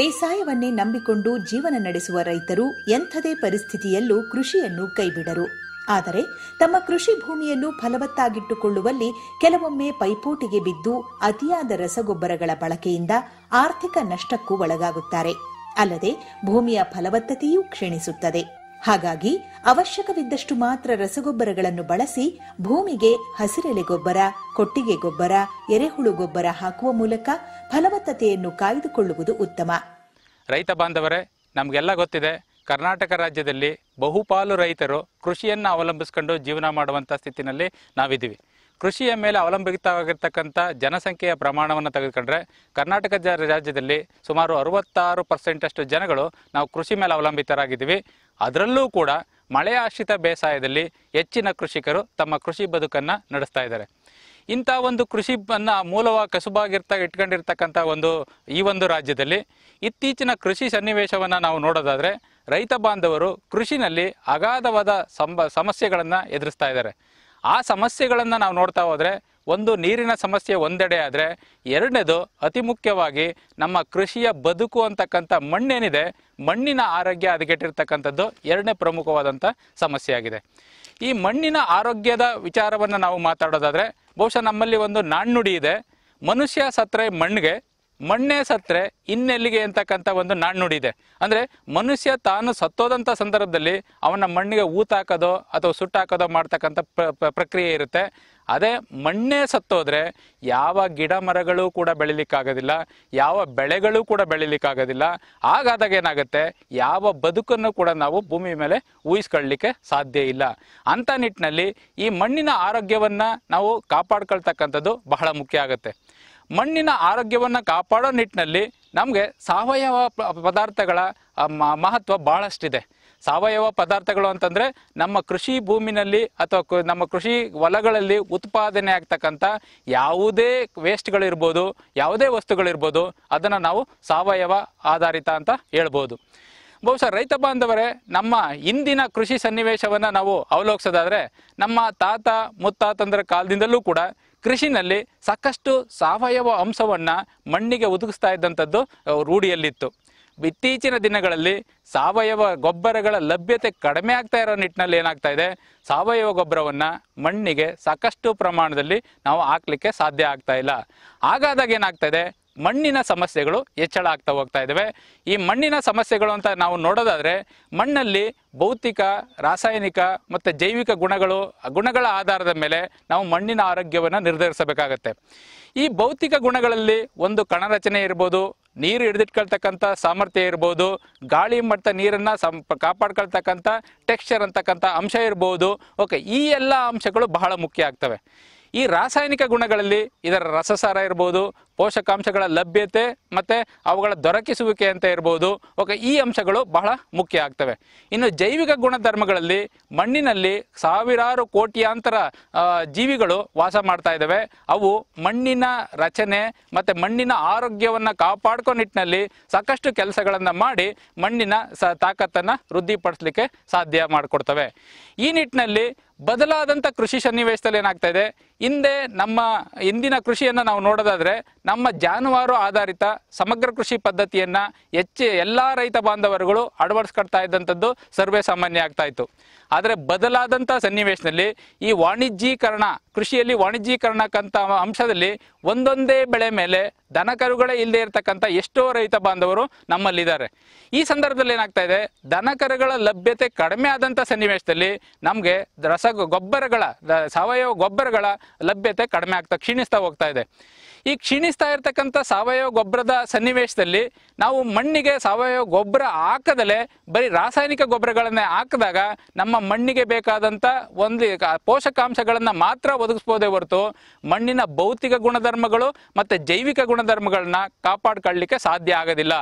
ಬೇಸಾಯವನ್ನೇ ನಂಬಿಕೊಂಡು ಜೀವನ ನಡೆಸುವ ರೈತರು ಎಂಥದೇ ಪರಿಸ್ಥಿತಿಯಲ್ಲೂ ಕೃಷಿಯನ್ನು ಕೈಬಿಡರು ಆದರೆ ತಮ್ಮ ಕೃಷಿ ಭೂಮಿಯನ್ನು ಫಲವತ್ತಾಗಿಟ್ಟುಕೊಳ್ಳುವಲ್ಲಿ ಕೆಲವೊಮ್ಮೆ ಪೈಪೋಟಿಗೆ ಬಿದ್ದು ಅತಿಯಾದ ರಸಗೊಬ್ಬರಗಳ ಬಳಕೆಯಿಂದ ಆರ್ಥಿಕ ನಷ್ಟಕ್ಕೂ ಒಳಗಾಗುತ್ತಾರೆ ಅಲ್ಲದೆ ಭೂಮಿಯ ಫಲವತ್ತತೆಯೂ ಕ್ಷೀಣಿಸುತ್ತದೆ ಹಾಗಾಗಿ ಅವಶ್ಯಕವಿದ್ದಷ್ಟು ಮಾತ್ರ ರಸಗೊಬ್ಬರಗಳನ್ನು ಬಳಸಿ ಭೂಮಿಗೆ ಹಸಿರೆಲೆ ಗೊಬ್ಬರ ಕೊಟ್ಟಿಗೆ ಗೊಬ್ಬರ ಎರೆಹುಳು ಗೊಬ್ಬರ ಹಾಕುವ ಮೂಲಕ ಫಲವತ್ತತೆಯನ್ನು ಕಾಯ್ದುಕೊಳ್ಳುವುದು ಉತ್ತಮ ರೈತ ಬಾಂಧವರೇ ನಮಗೆಲ್ಲ ಗೊತ್ತಿದೆ ಕರ್ನಾಟಕ ರಾಜ್ಯದಲ್ಲಿ ಬಹುಪಾಲು ರೈತರು ಕೃಷಿಯನ್ನು ಅವಲಂಬಿಸಿಕೊಂಡು ಜೀವನ ಮಾಡುವಂಥ ಸ್ಥಿತಿನಲ್ಲಿ ನಾವಿದ್ದೀವಿ ಕೃಷಿಯ ಮೇಲೆ ಅವಲಂಬಿತವಾಗಿರ್ತಕ್ಕಂಥ ಜನಸಂಖ್ಯೆಯ ಪ್ರಮಾಣವನ್ನು ತೆಗೆದುಕೊಂಡ್ರೆ ಕರ್ನಾಟಕ ರಾಜ್ಯದಲ್ಲಿ ಸುಮಾರು ಅರವತ್ತಾರು ಪರ್ಸೆಂಟಷ್ಟು ಜನಗಳು ನಾವು ಕೃಷಿ ಮೇಲೆ ಅವಲಂಬಿತರಾಗಿದ್ದೀವಿ ಅದರಲ್ಲೂ ಕೂಡ ಮಳೆಯಾಶ್ರಿತ ಬೇಸಾಯದಲ್ಲಿ ಹೆಚ್ಚಿನ ಕೃಷಿಕರು ತಮ್ಮ ಕೃಷಿ ಬದುಕನ್ನು ನಡೆಸ್ತಾ ಇದ್ದಾರೆ ಇಂಥ ಒಂದು ಬನ್ನ ಮೂಲವ ಕಸುಬಾಗಿರ್ತಾ ಇಟ್ಕೊಂಡಿರ್ತಕ್ಕಂಥ ಒಂದು ಈ ಒಂದು ರಾಜ್ಯದಲ್ಲಿ ಇತ್ತೀಚಿನ ಕೃಷಿ ಸನ್ನಿವೇಶವನ್ನು ನಾವು ನೋಡೋದಾದರೆ ರೈತ ಬಾಂಧವರು ಕೃಷಿನಲ್ಲಿ ಅಗಾಧವಾದ ಸಂಬ ಸಮಸ್ಯೆಗಳನ್ನು ಎದುರಿಸ್ತಾ ಇದ್ದಾರೆ ಆ ಸಮಸ್ಯೆಗಳನ್ನು ನಾವು ನೋಡ್ತಾ ಹೋದರೆ ಒಂದು ನೀರಿನ ಸಮಸ್ಯೆ ಒಂದೆಡೆ ಆದರೆ ಎರಡನೇದು ಅತಿ ಮುಖ್ಯವಾಗಿ ನಮ್ಮ ಕೃಷಿಯ ಬದುಕು ಅಂತಕ್ಕಂಥ ಮಣ್ಣೇನಿದೆ ಮಣ್ಣಿನ ಆರೋಗ್ಯ ಹದಗೆಟ್ಟಿರ್ತಕ್ಕಂಥದ್ದು ಎರಡನೇ ಪ್ರಮುಖವಾದಂಥ ಸಮಸ್ಯೆಯಾಗಿದೆ ಈ ಮಣ್ಣಿನ ಆರೋಗ್ಯದ ವಿಚಾರವನ್ನು ನಾವು ಮಾತಾಡೋದಾದರೆ ಬಹುಶಃ ನಮ್ಮಲ್ಲಿ ಒಂದು ನಾಣ್ಣುಡಿ ಇದೆ ಮನುಷ್ಯ ಸತ್ರೆ ಮಣ್ಣಿಗೆ ಮಣ್ಣೇ ಸತ್ರೆ ಇನ್ನೆಲ್ಲಿಗೆ ಅಂತಕ್ಕಂಥ ಒಂದು ನಾಣ್ಣುಡಿ ಇದೆ ಅಂದರೆ ಮನುಷ್ಯ ತಾನು ಸತ್ತೋದಂಥ ಸಂದರ್ಭದಲ್ಲಿ ಅವನ ಮಣ್ಣಿಗೆ ಊತಾಕೋದೋ ಅಥವಾ ಸುಟ್ಟಾಕೋದೋ ಮಾಡ್ತಕ್ಕಂಥ ಪ್ರಕ್ರಿಯೆ ಇರುತ್ತೆ ಅದೇ ಮಣ್ಣೇ ಸತ್ತೋದ್ರೆ ಯಾವ ಗಿಡ ಮರಗಳು ಕೂಡ ಬೆಳಿಲಿಕ್ಕಾಗೋದಿಲ್ಲ ಯಾವ ಬೆಳೆಗಳು ಕೂಡ ಬೆಳಿಲಿಕ್ಕಾಗೋದಿಲ್ಲ ಹಾಗಾದಾಗ ಏನಾಗುತ್ತೆ ಯಾವ ಬದುಕನ್ನು ಕೂಡ ನಾವು ಭೂಮಿ ಮೇಲೆ ಊಹಿಸ್ಕೊಳ್ಳಲಿಕ್ಕೆ ಸಾಧ್ಯ ಇಲ್ಲ ಅಂಥ ನಿಟ್ಟಿನಲ್ಲಿ ಈ ಮಣ್ಣಿನ ಆರೋಗ್ಯವನ್ನು ನಾವು ಕಾಪಾಡ್ಕೊಳ್ತಕ್ಕಂಥದ್ದು ಬಹಳ ಮುಖ್ಯ ಆಗುತ್ತೆ ಮಣ್ಣಿನ ಆರೋಗ್ಯವನ್ನು ಕಾಪಾಡೋ ನಿಟ್ಟಿನಲ್ಲಿ ನಮಗೆ ಸಾವಯವ ಪದಾರ್ಥಗಳ ಮಹತ್ವ ಬಹಳಷ್ಟಿದೆ ಸಾವಯವ ಪದಾರ್ಥಗಳು ಅಂತಂದರೆ ನಮ್ಮ ಕೃಷಿ ಭೂಮಿನಲ್ಲಿ ಅಥವಾ ನಮ್ಮ ಕೃಷಿ ಹೊಲಗಳಲ್ಲಿ ಉತ್ಪಾದನೆ ಆಗ್ತಕ್ಕಂಥ ಯಾವುದೇ ವೇಸ್ಟ್ಗಳಿರ್ಬೋದು ಯಾವುದೇ ವಸ್ತುಗಳಿರ್ಬೋದು ಅದನ್ನು ನಾವು ಸಾವಯವ ಆಧಾರಿತ ಅಂತ ಹೇಳ್ಬೋದು ಬಹುಶಃ ರೈತ ಬಾಂಧವರೇ ನಮ್ಮ ಇಂದಿನ ಕೃಷಿ ಸನ್ನಿವೇಶವನ್ನು ನಾವು ಅವಲೋಕಿಸೋದಾದರೆ ನಮ್ಮ ತಾತ ಮುತ್ತಾತಂದ್ರ ಕಾಲದಿಂದಲೂ ಕೂಡ ಕೃಷಿನಲ್ಲಿ ಸಾಕಷ್ಟು ಸಾವಯವ ಅಂಶವನ್ನು ಮಣ್ಣಿಗೆ ಒದಗಿಸ್ತಾ ಇದ್ದಂಥದ್ದು ರೂಢಿಯಲ್ಲಿತ್ತು ಇತ್ತೀಚಿನ ದಿನಗಳಲ್ಲಿ ಸಾವಯವ ಗೊಬ್ಬರಗಳ ಲಭ್ಯತೆ ಕಡಿಮೆ ಆಗ್ತಾ ಇರೋ ನಿಟ್ಟಿನಲ್ಲಿ ಏನಾಗ್ತಾ ಇದೆ ಸಾವಯವ ಗೊಬ್ಬರವನ್ನು ಮಣ್ಣಿಗೆ ಸಾಕಷ್ಟು ಪ್ರಮಾಣದಲ್ಲಿ ನಾವು ಹಾಕ್ಲಿಕ್ಕೆ ಸಾಧ್ಯ ಆಗ್ತಾ ಇಲ್ಲ ಹಾಗಾದಾಗ ಏನಾಗ್ತಾ ಇದೆ ಮಣ್ಣಿನ ಸಮಸ್ಯೆಗಳು ಹೆಚ್ಚಳ ಆಗ್ತಾ ಹೋಗ್ತಾ ಇದ್ದಾವೆ ಈ ಮಣ್ಣಿನ ಸಮಸ್ಯೆಗಳು ಅಂತ ನಾವು ನೋಡೋದಾದರೆ ಮಣ್ಣಲ್ಲಿ ಭೌತಿಕ ರಾಸಾಯನಿಕ ಮತ್ತು ಜೈವಿಕ ಗುಣಗಳು ಗುಣಗಳ ಆಧಾರದ ಮೇಲೆ ನಾವು ಮಣ್ಣಿನ ಆರೋಗ್ಯವನ್ನು ನಿರ್ಧರಿಸಬೇಕಾಗತ್ತೆ ಈ ಭೌತಿಕ ಗುಣಗಳಲ್ಲಿ ಒಂದು ಕಣರಚನೆ ಇರ್ಬೋದು ನೀರು ಹಿಡಿದಿಟ್ಕೊಳ್ತಕ್ಕಂಥ ಸಾಮರ್ಥ್ಯ ಇರ್ಬೋದು ಗಾಳಿ ಮಟ್ಟ ನೀರನ್ನು ಸಂ ಕಾಪಾಡ್ಕೊಳ್ತಕ್ಕಂಥ ಟೆಕ್ಸ್ಚರ್ ಅಂತಕ್ಕಂಥ ಅಂಶ ಇರ್ಬೋದು ಓಕೆ ಈ ಎಲ್ಲ ಅಂಶಗಳು ಬಹಳ ಮುಖ್ಯ ಆಗ್ತವೆ ಈ ರಾಸಾಯನಿಕ ಗುಣಗಳಲ್ಲಿ ಇದರ ರಸಸಾರ ಇರ್ಬೋದು ಪೋಷಕಾಂಶಗಳ ಲಭ್ಯತೆ ಮತ್ತು ಅವುಗಳ ದೊರಕಿಸುವಿಕೆ ಅಂತ ಇರ್ಬೋದು ಓಕೆ ಈ ಅಂಶಗಳು ಬಹಳ ಮುಖ್ಯ ಆಗ್ತವೆ ಇನ್ನು ಜೈವಿಕ ಗುಣಧರ್ಮಗಳಲ್ಲಿ ಮಣ್ಣಿನಲ್ಲಿ ಸಾವಿರಾರು ಕೋಟ್ಯಾಂತರ ಜೀವಿಗಳು ವಾಸ ಮಾಡ್ತಾ ಇದ್ದಾವೆ ಅವು ಮಣ್ಣಿನ ರಚನೆ ಮತ್ತು ಮಣ್ಣಿನ ಆರೋಗ್ಯವನ್ನು ಕಾಪಾಡ್ಕೊ ನಿಟ್ಟಿನಲ್ಲಿ ಸಾಕಷ್ಟು ಕೆಲಸಗಳನ್ನು ಮಾಡಿ ಮಣ್ಣಿನ ಸ ತಾಕತ್ತನ್ನು ವೃದ್ಧಿಪಡಿಸಲಿಕ್ಕೆ ಸಾಧ್ಯ ಮಾಡಿಕೊಡ್ತವೆ ಈ ನಿಟ್ಟಿನಲ್ಲಿ ಬದಲಾದಂಥ ಕೃಷಿ ಸನ್ನಿವೇಶದಲ್ಲಿ ಏನಾಗ್ತಾ ಇದೆ ಹಿಂದೆ ನಮ್ಮ ಇಂದಿನ ಕೃಷಿಯನ್ನು ನಾವು ನೋಡೋದಾದರೆ ನಮ್ಮ ಜಾನುವಾರು ಆಧಾರಿತ ಸಮಗ್ರ ಕೃಷಿ ಪದ್ಧತಿಯನ್ನು ಹೆಚ್ಚು ಎಲ್ಲ ರೈತ ಬಾಂಧವರುಗಳು ಅಳವಡಿಸ್ಕೊಡ್ತಾ ಇದ್ದಂಥದ್ದು ಸರ್ವೇ ಸಾಮಾನ್ಯ ಆಗ್ತಾ ಇತ್ತು ಆದರೆ ಬದಲಾದಂಥ ಸನ್ನಿವೇಶದಲ್ಲಿ ಈ ವಾಣಿಜ್ಯೀಕರಣ ಕೃಷಿಯಲ್ಲಿ ವಾಣಿಜ್ಯೀಕರಣಕ್ಕಂಥ ಅಂಶದಲ್ಲಿ ಒಂದೊಂದೇ ಬೆಳೆ ಮೇಲೆ ದನಕರುಗಳೇ ಇಲ್ಲದೆ ಇರತಕ್ಕಂಥ ಎಷ್ಟೋ ರೈತ ಬಾಂಧವರು ನಮ್ಮಲ್ಲಿದ್ದಾರೆ ಈ ಸಂದರ್ಭದಲ್ಲಿ ಏನಾಗ್ತಾ ಇದೆ ದನಕರುಗಳ ಲಭ್ಯತೆ ಕಡಿಮೆ ಆದಂಥ ಸನ್ನಿವೇಶದಲ್ಲಿ ನಮಗೆ ರಸಗೊಬ್ಬರಗಳ ಸಾವಯವ ಗೊಬ್ಬರಗಳ ಲಭ್ಯತೆ ಕಡಿಮೆ ಆಗ್ತಾ ಕ್ಷೀಣಿಸ್ತಾ ಹೋಗ್ತಾ ಇದೆ ಈ ಕ್ಷೀಣಿಸ್ತಾ ಇರತಕ್ಕಂಥ ಸಾವಯವ ಗೊಬ್ಬರದ ಸನ್ನಿವೇಶದಲ್ಲಿ ನಾವು ಮಣ್ಣಿಗೆ ಸಾವಯವ ಗೊಬ್ಬರ ಹಾಕದಲೆ ಬರೀ ರಾಸಾಯನಿಕ ಗೊಬ್ಬರಗಳನ್ನೇ ಹಾಕಿದಾಗ ನಮ್ಮ ಮಣ್ಣಿಗೆ ಬೇಕಾದಂಥ ಒಂದು ಪೋಷಕಾಂಶಗಳನ್ನು ಮಾತ್ರ ಒದಗಿಸ್ಬೋದೇ ಹೊರತು ಮಣ್ಣಿನ ಭೌತಿಕ ಗುಣಧರ್ಮಗಳು ಮತ್ತು ಜೈವಿಕ ಗುಣಧರ್ಮಗಳನ್ನ ಕಾಪಾಡ್ಕೊಳ್ಳಲಿಕ್ಕೆ ಸಾಧ್ಯ ಆಗೋದಿಲ್ಲ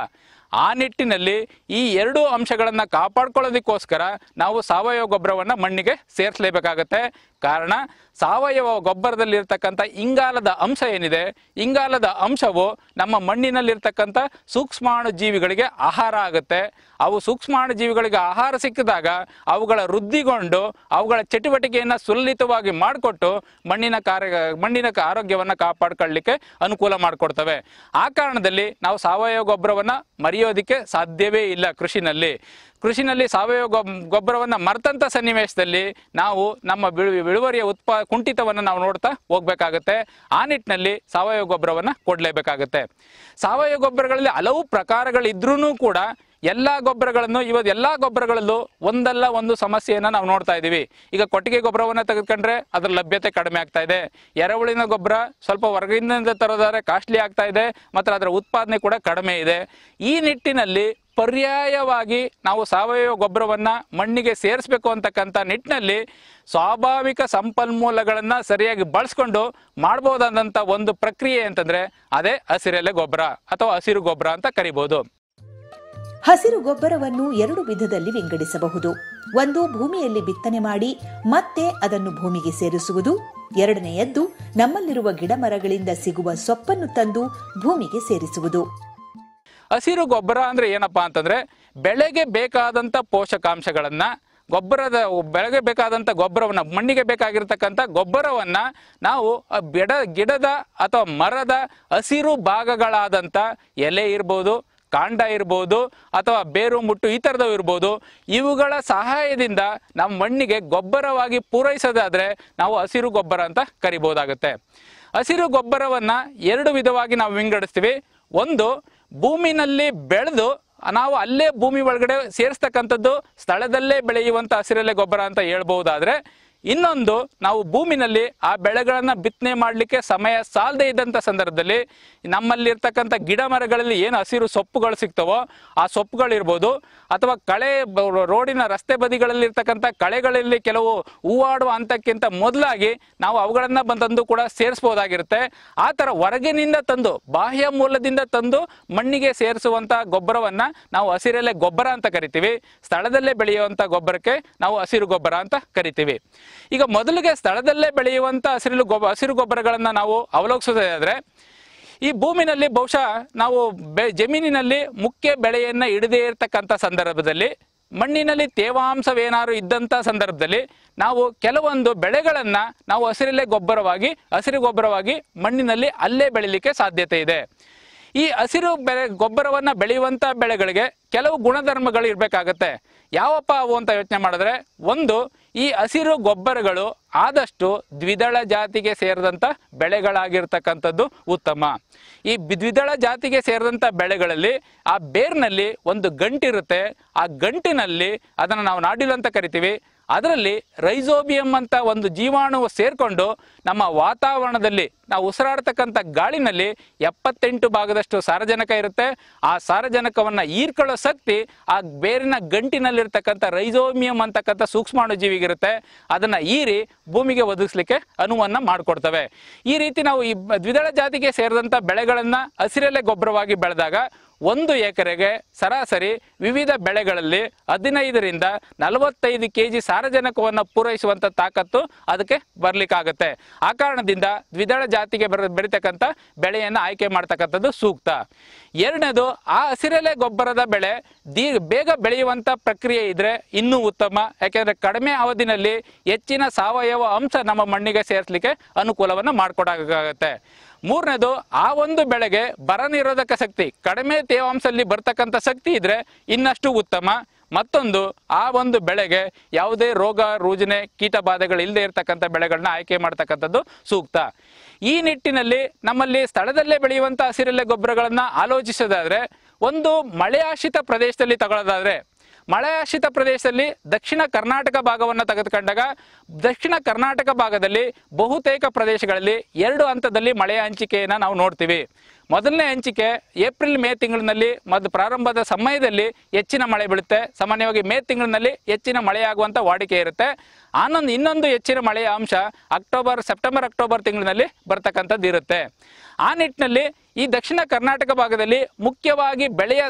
ಆ ನಿಟ್ಟಿನಲ್ಲಿ ಈ ಎರಡೂ ಅಂಶಗಳನ್ನು ಕಾಪಾಡ್ಕೊಳ್ಳೋದಕ್ಕೋಸ್ಕರ ನಾವು ಸಾವಯವ ಗೊಬ್ಬರವನ್ನು ಮಣ್ಣಿಗೆ ಸೇರಿಸಲೇಬೇಕಾಗತ್ತೆ ಕಾರಣ ಸಾವಯವ ಗೊಬ್ಬರದಲ್ಲಿರ್ತಕ್ಕಂಥ ಇಂಗಾಲದ ಅಂಶ ಏನಿದೆ ಇಂಗಾಲದ ಅಂಶವು ನಮ್ಮ ಮಣ್ಣಿನಲ್ಲಿರ್ತಕ್ಕಂಥ ಸೂಕ್ಷ್ಮಾಣು ಜೀವಿಗಳಿಗೆ ಆಹಾರ ಆಗುತ್ತೆ ಅವು ಸೂಕ್ಷ್ಮಾಣು ಜೀವಿಗಳಿಗೆ ಆಹಾರ ಸಿಕ್ಕಿದಾಗ ಅವುಗಳ ವೃದ್ಧಿಗೊಂಡು ಅವುಗಳ ಚಟುವಟಿಕೆಯನ್ನು ಸುಲಲಿತವಾಗಿ ಮಾಡಿಕೊಟ್ಟು ಮಣ್ಣಿನ ಕಾರ್ಯ ಮಣ್ಣಿನ ಆರೋಗ್ಯವನ್ನು ಕಾಪಾಡ್ಕೊಳ್ಳಿಕ್ಕೆ ಅನುಕೂಲ ಮಾಡಿಕೊಡ್ತವೆ ಆ ಕಾರಣದಲ್ಲಿ ನಾವು ಸಾವಯವ ಗೊಬ್ಬರವನ್ನು ಮರೆಯೋದಿಕ್ಕೆ ಸಾಧ್ಯವೇ ಇಲ್ಲ ಕೃಷಿನಲ್ಲಿ ಕೃಷಿನಲ್ಲಿ ಸಾವಯವ ಗೊಬ್ಬರವನ್ನು ಮರೆತಂಥ ಸನ್ನಿವೇಶದಲ್ಲಿ ನಾವು ನಮ್ಮ ಬಿಳುವರಿಯ ಉತ್ಪಾ ಕುಂಠಿತವನ್ನು ನಾವು ನೋಡ್ತಾ ಹೋಗ್ಬೇಕಾಗತ್ತೆ ಆ ನಿಟ್ಟಿನಲ್ಲಿ ಸಾವಯವ ಗೊಬ್ಬರವನ್ನು ಕೊಡಲೇಬೇಕಾಗುತ್ತೆ ಸಾವಯವ ಗೊಬ್ಬರಗಳಲ್ಲಿ ಹಲವು ಪ್ರಕಾರಗಳಿದ್ರೂ ಕೂಡ ಎಲ್ಲ ಗೊಬ್ಬರಗಳನ್ನು ಇವತ್ತು ಎಲ್ಲ ಗೊಬ್ಬರಗಳಲ್ಲೂ ಒಂದಲ್ಲ ಒಂದು ಸಮಸ್ಯೆಯನ್ನು ನಾವು ನೋಡ್ತಾ ಇದ್ದೀವಿ ಈಗ ಕೊಟ್ಟಿಗೆ ಗೊಬ್ಬರವನ್ನು ತೆಗೆದುಕೊಂಡ್ರೆ ಅದರ ಲಭ್ಯತೆ ಕಡಿಮೆ ಆಗ್ತಾ ಇದೆ ಎರೆಹುಳಿನ ಗೊಬ್ಬರ ಸ್ವಲ್ಪ ಹೊರಗಿಂದ ತರೋದಾದ್ರೆ ಕಾಸ್ಟ್ಲಿ ಆಗ್ತಾ ಇದೆ ಮತ್ತು ಅದರ ಉತ್ಪಾದನೆ ಕೂಡ ಕಡಿಮೆ ಇದೆ ಈ ನಿಟ್ಟಿನಲ್ಲಿ ಪರ್ಯಾಯವಾಗಿ ನಾವು ಸಾವಯವ ಗೊಬ್ಬರವನ್ನು ಮಣ್ಣಿಗೆ ಸೇರಿಸಬೇಕು ಅಂತಕ್ಕಂಥ ನಿಟ್ಟಿನಲ್ಲಿ ಸ್ವಾಭಾವಿಕ ಸಂಪನ್ಮೂಲಗಳನ್ನು ಸರಿಯಾಗಿ ಬಳಸ್ಕೊಂಡು ಮಾಡ್ಬೋದಾದಂಥ ಒಂದು ಪ್ರಕ್ರಿಯೆ ಅಂತಂದರೆ ಅದೇ ಹಸಿರೆಲೆ ಗೊಬ್ಬರ ಅಥವಾ ಹಸಿರು ಗೊಬ್ಬರ ಅಂತ ಕರಿಬೋದು ಹಸಿರು ಗೊಬ್ಬರವನ್ನು ಎರಡು ವಿಧದಲ್ಲಿ ವಿಂಗಡಿಸಬಹುದು ಒಂದು ಭೂಮಿಯಲ್ಲಿ ಬಿತ್ತನೆ ಮಾಡಿ ಮತ್ತೆ ಅದನ್ನು ಭೂಮಿಗೆ ಸೇರಿಸುವುದು ಎರಡನೆಯದ್ದು ನಮ್ಮಲ್ಲಿರುವ ಗಿಡಮರಗಳಿಂದ ಸಿಗುವ ಸೊಪ್ಪನ್ನು ತಂದು ಭೂಮಿಗೆ ಸೇರಿಸುವುದು ಹಸಿರು ಗೊಬ್ಬರ ಅಂದರೆ ಏನಪ್ಪಾ ಅಂತಂದರೆ ಬೆಳೆಗೆ ಬೇಕಾದಂಥ ಪೋಷಕಾಂಶಗಳನ್ನು ಗೊಬ್ಬರದ ಬೆಳೆಗೆ ಬೇಕಾದಂಥ ಗೊಬ್ಬರವನ್ನು ಮಣ್ಣಿಗೆ ಬೇಕಾಗಿರ್ತಕ್ಕಂಥ ಗೊಬ್ಬರವನ್ನು ನಾವು ಗಿಡ ಗಿಡದ ಅಥವಾ ಮರದ ಹಸಿರು ಭಾಗಗಳಾದಂಥ ಎಲೆ ಇರ್ಬೋದು ಕಾಂಡ ಇರ್ಬೋದು ಅಥವಾ ಬೇರು ಮುಟ್ಟು ಈ ಥರದವು ಇರ್ಬೋದು ಇವುಗಳ ಸಹಾಯದಿಂದ ನಮ್ಮ ಮಣ್ಣಿಗೆ ಗೊಬ್ಬರವಾಗಿ ಪೂರೈಸೋದಾದರೆ ನಾವು ಹಸಿರು ಗೊಬ್ಬರ ಅಂತ ಕರಿಬೋದಾಗುತ್ತೆ ಹಸಿರು ಗೊಬ್ಬರವನ್ನು ಎರಡು ವಿಧವಾಗಿ ನಾವು ವಿಂಗಡಿಸ್ತೀವಿ ಒಂದು ಭೂಮಿನಲ್ಲಿ ಬೆಳೆದು ನಾವು ಅಲ್ಲೇ ಭೂಮಿ ಒಳಗಡೆ ಸೇರಿಸ್ತಕ್ಕಂಥದ್ದು ಸ್ಥಳದಲ್ಲೇ ಬೆಳೆಯುವಂಥ ಹಸಿರೆಲೆ ಗೊಬ್ಬರ ಅಂತ ಹೇಳ್ಬಹುದಾದ್ರೆ ಇನ್ನೊಂದು ನಾವು ಭೂಮಿನಲ್ಲಿ ಆ ಬೆಳೆಗಳನ್ನು ಬಿತ್ತನೆ ಮಾಡಲಿಕ್ಕೆ ಸಮಯ ಸಾಲದೇ ಇದ್ದಂಥ ಸಂದರ್ಭದಲ್ಲಿ ನಮ್ಮಲ್ಲಿರ್ತಕ್ಕಂಥ ಗಿಡ ಮರಗಳಲ್ಲಿ ಏನು ಹಸಿರು ಸೊಪ್ಪುಗಳು ಸಿಗ್ತವೋ ಆ ಸೊಪ್ಪುಗಳಿರ್ಬೋದು ಅಥವಾ ಕಳೆ ರೋಡಿನ ರಸ್ತೆ ಬದಿಗಳಲ್ಲಿರ್ತಕ್ಕಂಥ ಕಳೆಗಳಲ್ಲಿ ಕೆಲವು ಹೂವಾಡುವ ಹಂತಕ್ಕಿಂತ ಮೊದಲಾಗಿ ನಾವು ಅವುಗಳನ್ನು ಬಂದಂದು ಕೂಡ ಸೇರಿಸ್ಬೋದಾಗಿರುತ್ತೆ ಆ ಥರ ಹೊರಗಿನಿಂದ ತಂದು ಬಾಹ್ಯ ಮೂಲದಿಂದ ತಂದು ಮಣ್ಣಿಗೆ ಸೇರಿಸುವಂಥ ಗೊಬ್ಬರವನ್ನು ನಾವು ಹಸಿರಲ್ಲೇ ಗೊಬ್ಬರ ಅಂತ ಕರಿತೀವಿ ಸ್ಥಳದಲ್ಲೇ ಬೆಳೆಯುವಂಥ ಗೊಬ್ಬರಕ್ಕೆ ನಾವು ಹಸಿರು ಗೊಬ್ಬರ ಅಂತ ಕರಿತೀವಿ ಈಗ ಮೊದಲಿಗೆ ಸ್ಥಳದಲ್ಲೇ ಬೆಳೆಯುವಂಥ ಹಸಿರು ಗೊಬ್ಬ ಹಸಿರು ಗೊಬ್ಬರಗಳನ್ನು ನಾವು ಅವಲೋಕಿಸೋದಾದರೆ ಈ ಭೂಮಿನಲ್ಲಿ ಬಹುಶಃ ನಾವು ಬೆ ಜಮೀನಿನಲ್ಲಿ ಮುಖ್ಯ ಬೆಳೆಯನ್ನು ಹಿಡದೇ ಇರತಕ್ಕಂಥ ಸಂದರ್ಭದಲ್ಲಿ ಮಣ್ಣಿನಲ್ಲಿ ತೇವಾಂಶವೇನಾದ್ರು ಇದ್ದಂಥ ಸಂದರ್ಭದಲ್ಲಿ ನಾವು ಕೆಲವೊಂದು ಬೆಳೆಗಳನ್ನು ನಾವು ಹಸಿರಲ್ಲೇ ಗೊಬ್ಬರವಾಗಿ ಹಸಿರು ಗೊಬ್ಬರವಾಗಿ ಮಣ್ಣಿನಲ್ಲಿ ಅಲ್ಲೇ ಬೆಳೀಲಿಕ್ಕೆ ಸಾಧ್ಯತೆ ಇದೆ ಈ ಹಸಿರು ಬೆಳೆ ಗೊಬ್ಬರವನ್ನು ಬೆಳೆಯುವಂಥ ಬೆಳೆಗಳಿಗೆ ಕೆಲವು ಗುಣಧರ್ಮಗಳು ಇರಬೇಕಾಗತ್ತೆ ಯಾವಪ್ಪ ಅವು ಅಂತ ಯೋಚನೆ ಮಾಡಿದ್ರೆ ಒಂದು ಈ ಹಸಿರು ಗೊಬ್ಬರಗಳು ಆದಷ್ಟು ದ್ವಿದಳ ಜಾತಿಗೆ ಸೇರಿದಂಥ ಬೆಳೆಗಳಾಗಿರ್ತಕ್ಕಂಥದ್ದು ಉತ್ತಮ ಈ ದ್ವಿದಳ ಜಾತಿಗೆ ಸೇರಿದಂಥ ಬೆಳೆಗಳಲ್ಲಿ ಆ ಬೇರ್ನಲ್ಲಿ ಒಂದು ಗಂಟಿರುತ್ತೆ ಆ ಗಂಟಿನಲ್ಲಿ ಅದನ್ನು ನಾವು ನಾಡಿಲ್ಲ ಅಂತ ಕರಿತೀವಿ ಅದರಲ್ಲಿ ರೈಸೋಬಿಯಂ ಅಂತ ಒಂದು ಜೀವಾಣು ಸೇರಿಕೊಂಡು ನಮ್ಮ ವಾತಾವರಣದಲ್ಲಿ ನಾವು ಉಸಿರಾಡ್ತಕ್ಕಂಥ ಗಾಳಿನಲ್ಲಿ ಎಪ್ಪತ್ತೆಂಟು ಭಾಗದಷ್ಟು ಸಾರಜನಕ ಇರುತ್ತೆ ಆ ಸಾರಜನಕವನ್ನು ಹೀರ್ಕೊಳ್ಳೋ ಶಕ್ತಿ ಆ ಬೇರಿನ ಗಂಟಿನಲ್ಲಿರ್ತಕ್ಕಂಥ ರೈಸೋಮಿಯಂ ಅಂತಕ್ಕಂಥ ಸೂಕ್ಷ್ಮಾಣು ಜೀವಿಗಿರುತ್ತೆ ಅದನ್ನು ಹೀರಿ ಭೂಮಿಗೆ ಒದಗಿಸ್ಲಿಕ್ಕೆ ಅನುವನ್ನು ಮಾಡಿಕೊಡ್ತವೆ ಈ ರೀತಿ ನಾವು ಈ ದ್ವಿದಳ ಜಾತಿಗೆ ಸೇರಿದಂಥ ಬೆಳೆಗಳನ್ನು ಹಸಿರಲೆ ಗೊಬ್ಬರವಾಗಿ ಬೆಳೆದಾಗ ಒಂದು ಎಕರೆಗೆ ಸರಾಸರಿ ವಿವಿಧ ಬೆಳೆಗಳಲ್ಲಿ ಹದಿನೈದರಿಂದ ನಲವತ್ತೈದು ಕೆ ಜಿ ಸಾರಜನಕವನ್ನು ಪೂರೈಸುವಂಥ ತಾಕತ್ತು ಅದಕ್ಕೆ ಬರಲಿಕ್ಕಾಗತ್ತೆ ಆ ಕಾರಣದಿಂದ ದ್ವಿದಳ ಜಾತಿ ಜಾತಿಗೆ ಬರ ಬೆಳೀತಕ್ಕಂಥ ಬೆಳೆಯನ್ನು ಆಯ್ಕೆ ಮಾಡ್ತಕ್ಕಂಥದ್ದು ಸೂಕ್ತ ಎರಡನೇದು ಆ ಹಸಿರೆಲೆ ಗೊಬ್ಬರದ ಬೆಳೆ ದೀ ಬೇಗ ಬೆಳೆಯುವಂಥ ಪ್ರಕ್ರಿಯೆ ಇದ್ರೆ ಇನ್ನೂ ಉತ್ತಮ ಯಾಕೆಂದರೆ ಕಡಿಮೆ ಅವಧಿನಲ್ಲಿ ಹೆಚ್ಚಿನ ಸಾವಯವ ಅಂಶ ನಮ್ಮ ಮಣ್ಣಿಗೆ ಸೇರಿಸಲಿಕ್ಕೆ ಅನುಕೂಲವನ್ನು ಮಾಡಿಕೊಡೋಕ್ಕಾಗತ್ತೆ ಮೂರನೇದು ಆ ಒಂದು ಬೆಳೆಗೆ ಬರ ನಿರೋಧಕ ಶಕ್ತಿ ಕಡಿಮೆ ತೇವಾಂಶದಲ್ಲಿ ಬರ್ತಕ್ಕಂಥ ಶಕ್ತಿ ಇದ್ರೆ ಇನ್ನಷ್ಟು ಉತ್ತಮ ಮತ್ತೊಂದು ಆ ಒಂದು ಬೆಳೆಗೆ ಯಾವುದೇ ರೋಗ ರೂಜನೆ ಕೀಟ ಬಾಧೆಗಳು ಇಲ್ಲದೆ ಇರತಕ್ಕಂಥ ಬೆಳೆಗಳನ್ನ ಆಯ್ಕೆ ಮಾಡ್ತಕ್ಕಂಥದ್ದು ಸೂಕ್ತ ಈ ನಿಟ್ಟಿನಲ್ಲಿ ನಮ್ಮಲ್ಲಿ ಸ್ಥಳದಲ್ಲೇ ಬೆಳೆಯುವಂಥ ಹಸಿರೆಲೆ ಗೊಬ್ಬರಗಳನ್ನು ಆಲೋಚಿಸೋದಾದರೆ ಒಂದು ಮಳೆಯಾಶ್ರಿತ ಪ್ರದೇಶದಲ್ಲಿ ತಗೊಳ್ಳೋದಾದರೆ ಮಳೆಯಾಶ್ರಿತ ಪ್ರದೇಶದಲ್ಲಿ ದಕ್ಷಿಣ ಕರ್ನಾಟಕ ಭಾಗವನ್ನು ತೆಗೆದುಕೊಂಡಾಗ ದಕ್ಷಿಣ ಕರ್ನಾಟಕ ಭಾಗದಲ್ಲಿ ಬಹುತೇಕ ಪ್ರದೇಶಗಳಲ್ಲಿ ಎರಡು ಹಂತದಲ್ಲಿ ಮಳೆಯ ಹಂಚಿಕೆಯನ್ನು ನಾವು ನೋಡ್ತೀವಿ ಮೊದಲನೇ ಹಂಚಿಕೆ ಏಪ್ರಿಲ್ ಮೇ ತಿಂಗಳಿನಲ್ಲಿ ಮದ್ ಪ್ರಾರಂಭದ ಸಮಯದಲ್ಲಿ ಹೆಚ್ಚಿನ ಮಳೆ ಬೀಳುತ್ತೆ ಸಾಮಾನ್ಯವಾಗಿ ಮೇ ತಿಂಗಳಿನಲ್ಲಿ ಹೆಚ್ಚಿನ ಮಳೆಯಾಗುವಂಥ ವಾಡಿಕೆ ಇರುತ್ತೆ ಆನೊಂದು ಇನ್ನೊಂದು ಹೆಚ್ಚಿನ ಮಳೆಯ ಅಂಶ ಅಕ್ಟೋಬರ್ ಸೆಪ್ಟೆಂಬರ್ ಅಕ್ಟೋಬರ್ ತಿಂಗಳಿನಲ್ಲಿ ಬರ್ತಕ್ಕಂಥದ್ದು ಇರುತ್ತೆ ಆ ನಿಟ್ಟಿನಲ್ಲಿ ಈ ದಕ್ಷಿಣ ಕರ್ನಾಟಕ ಭಾಗದಲ್ಲಿ ಮುಖ್ಯವಾಗಿ ಬೆಳೆಯ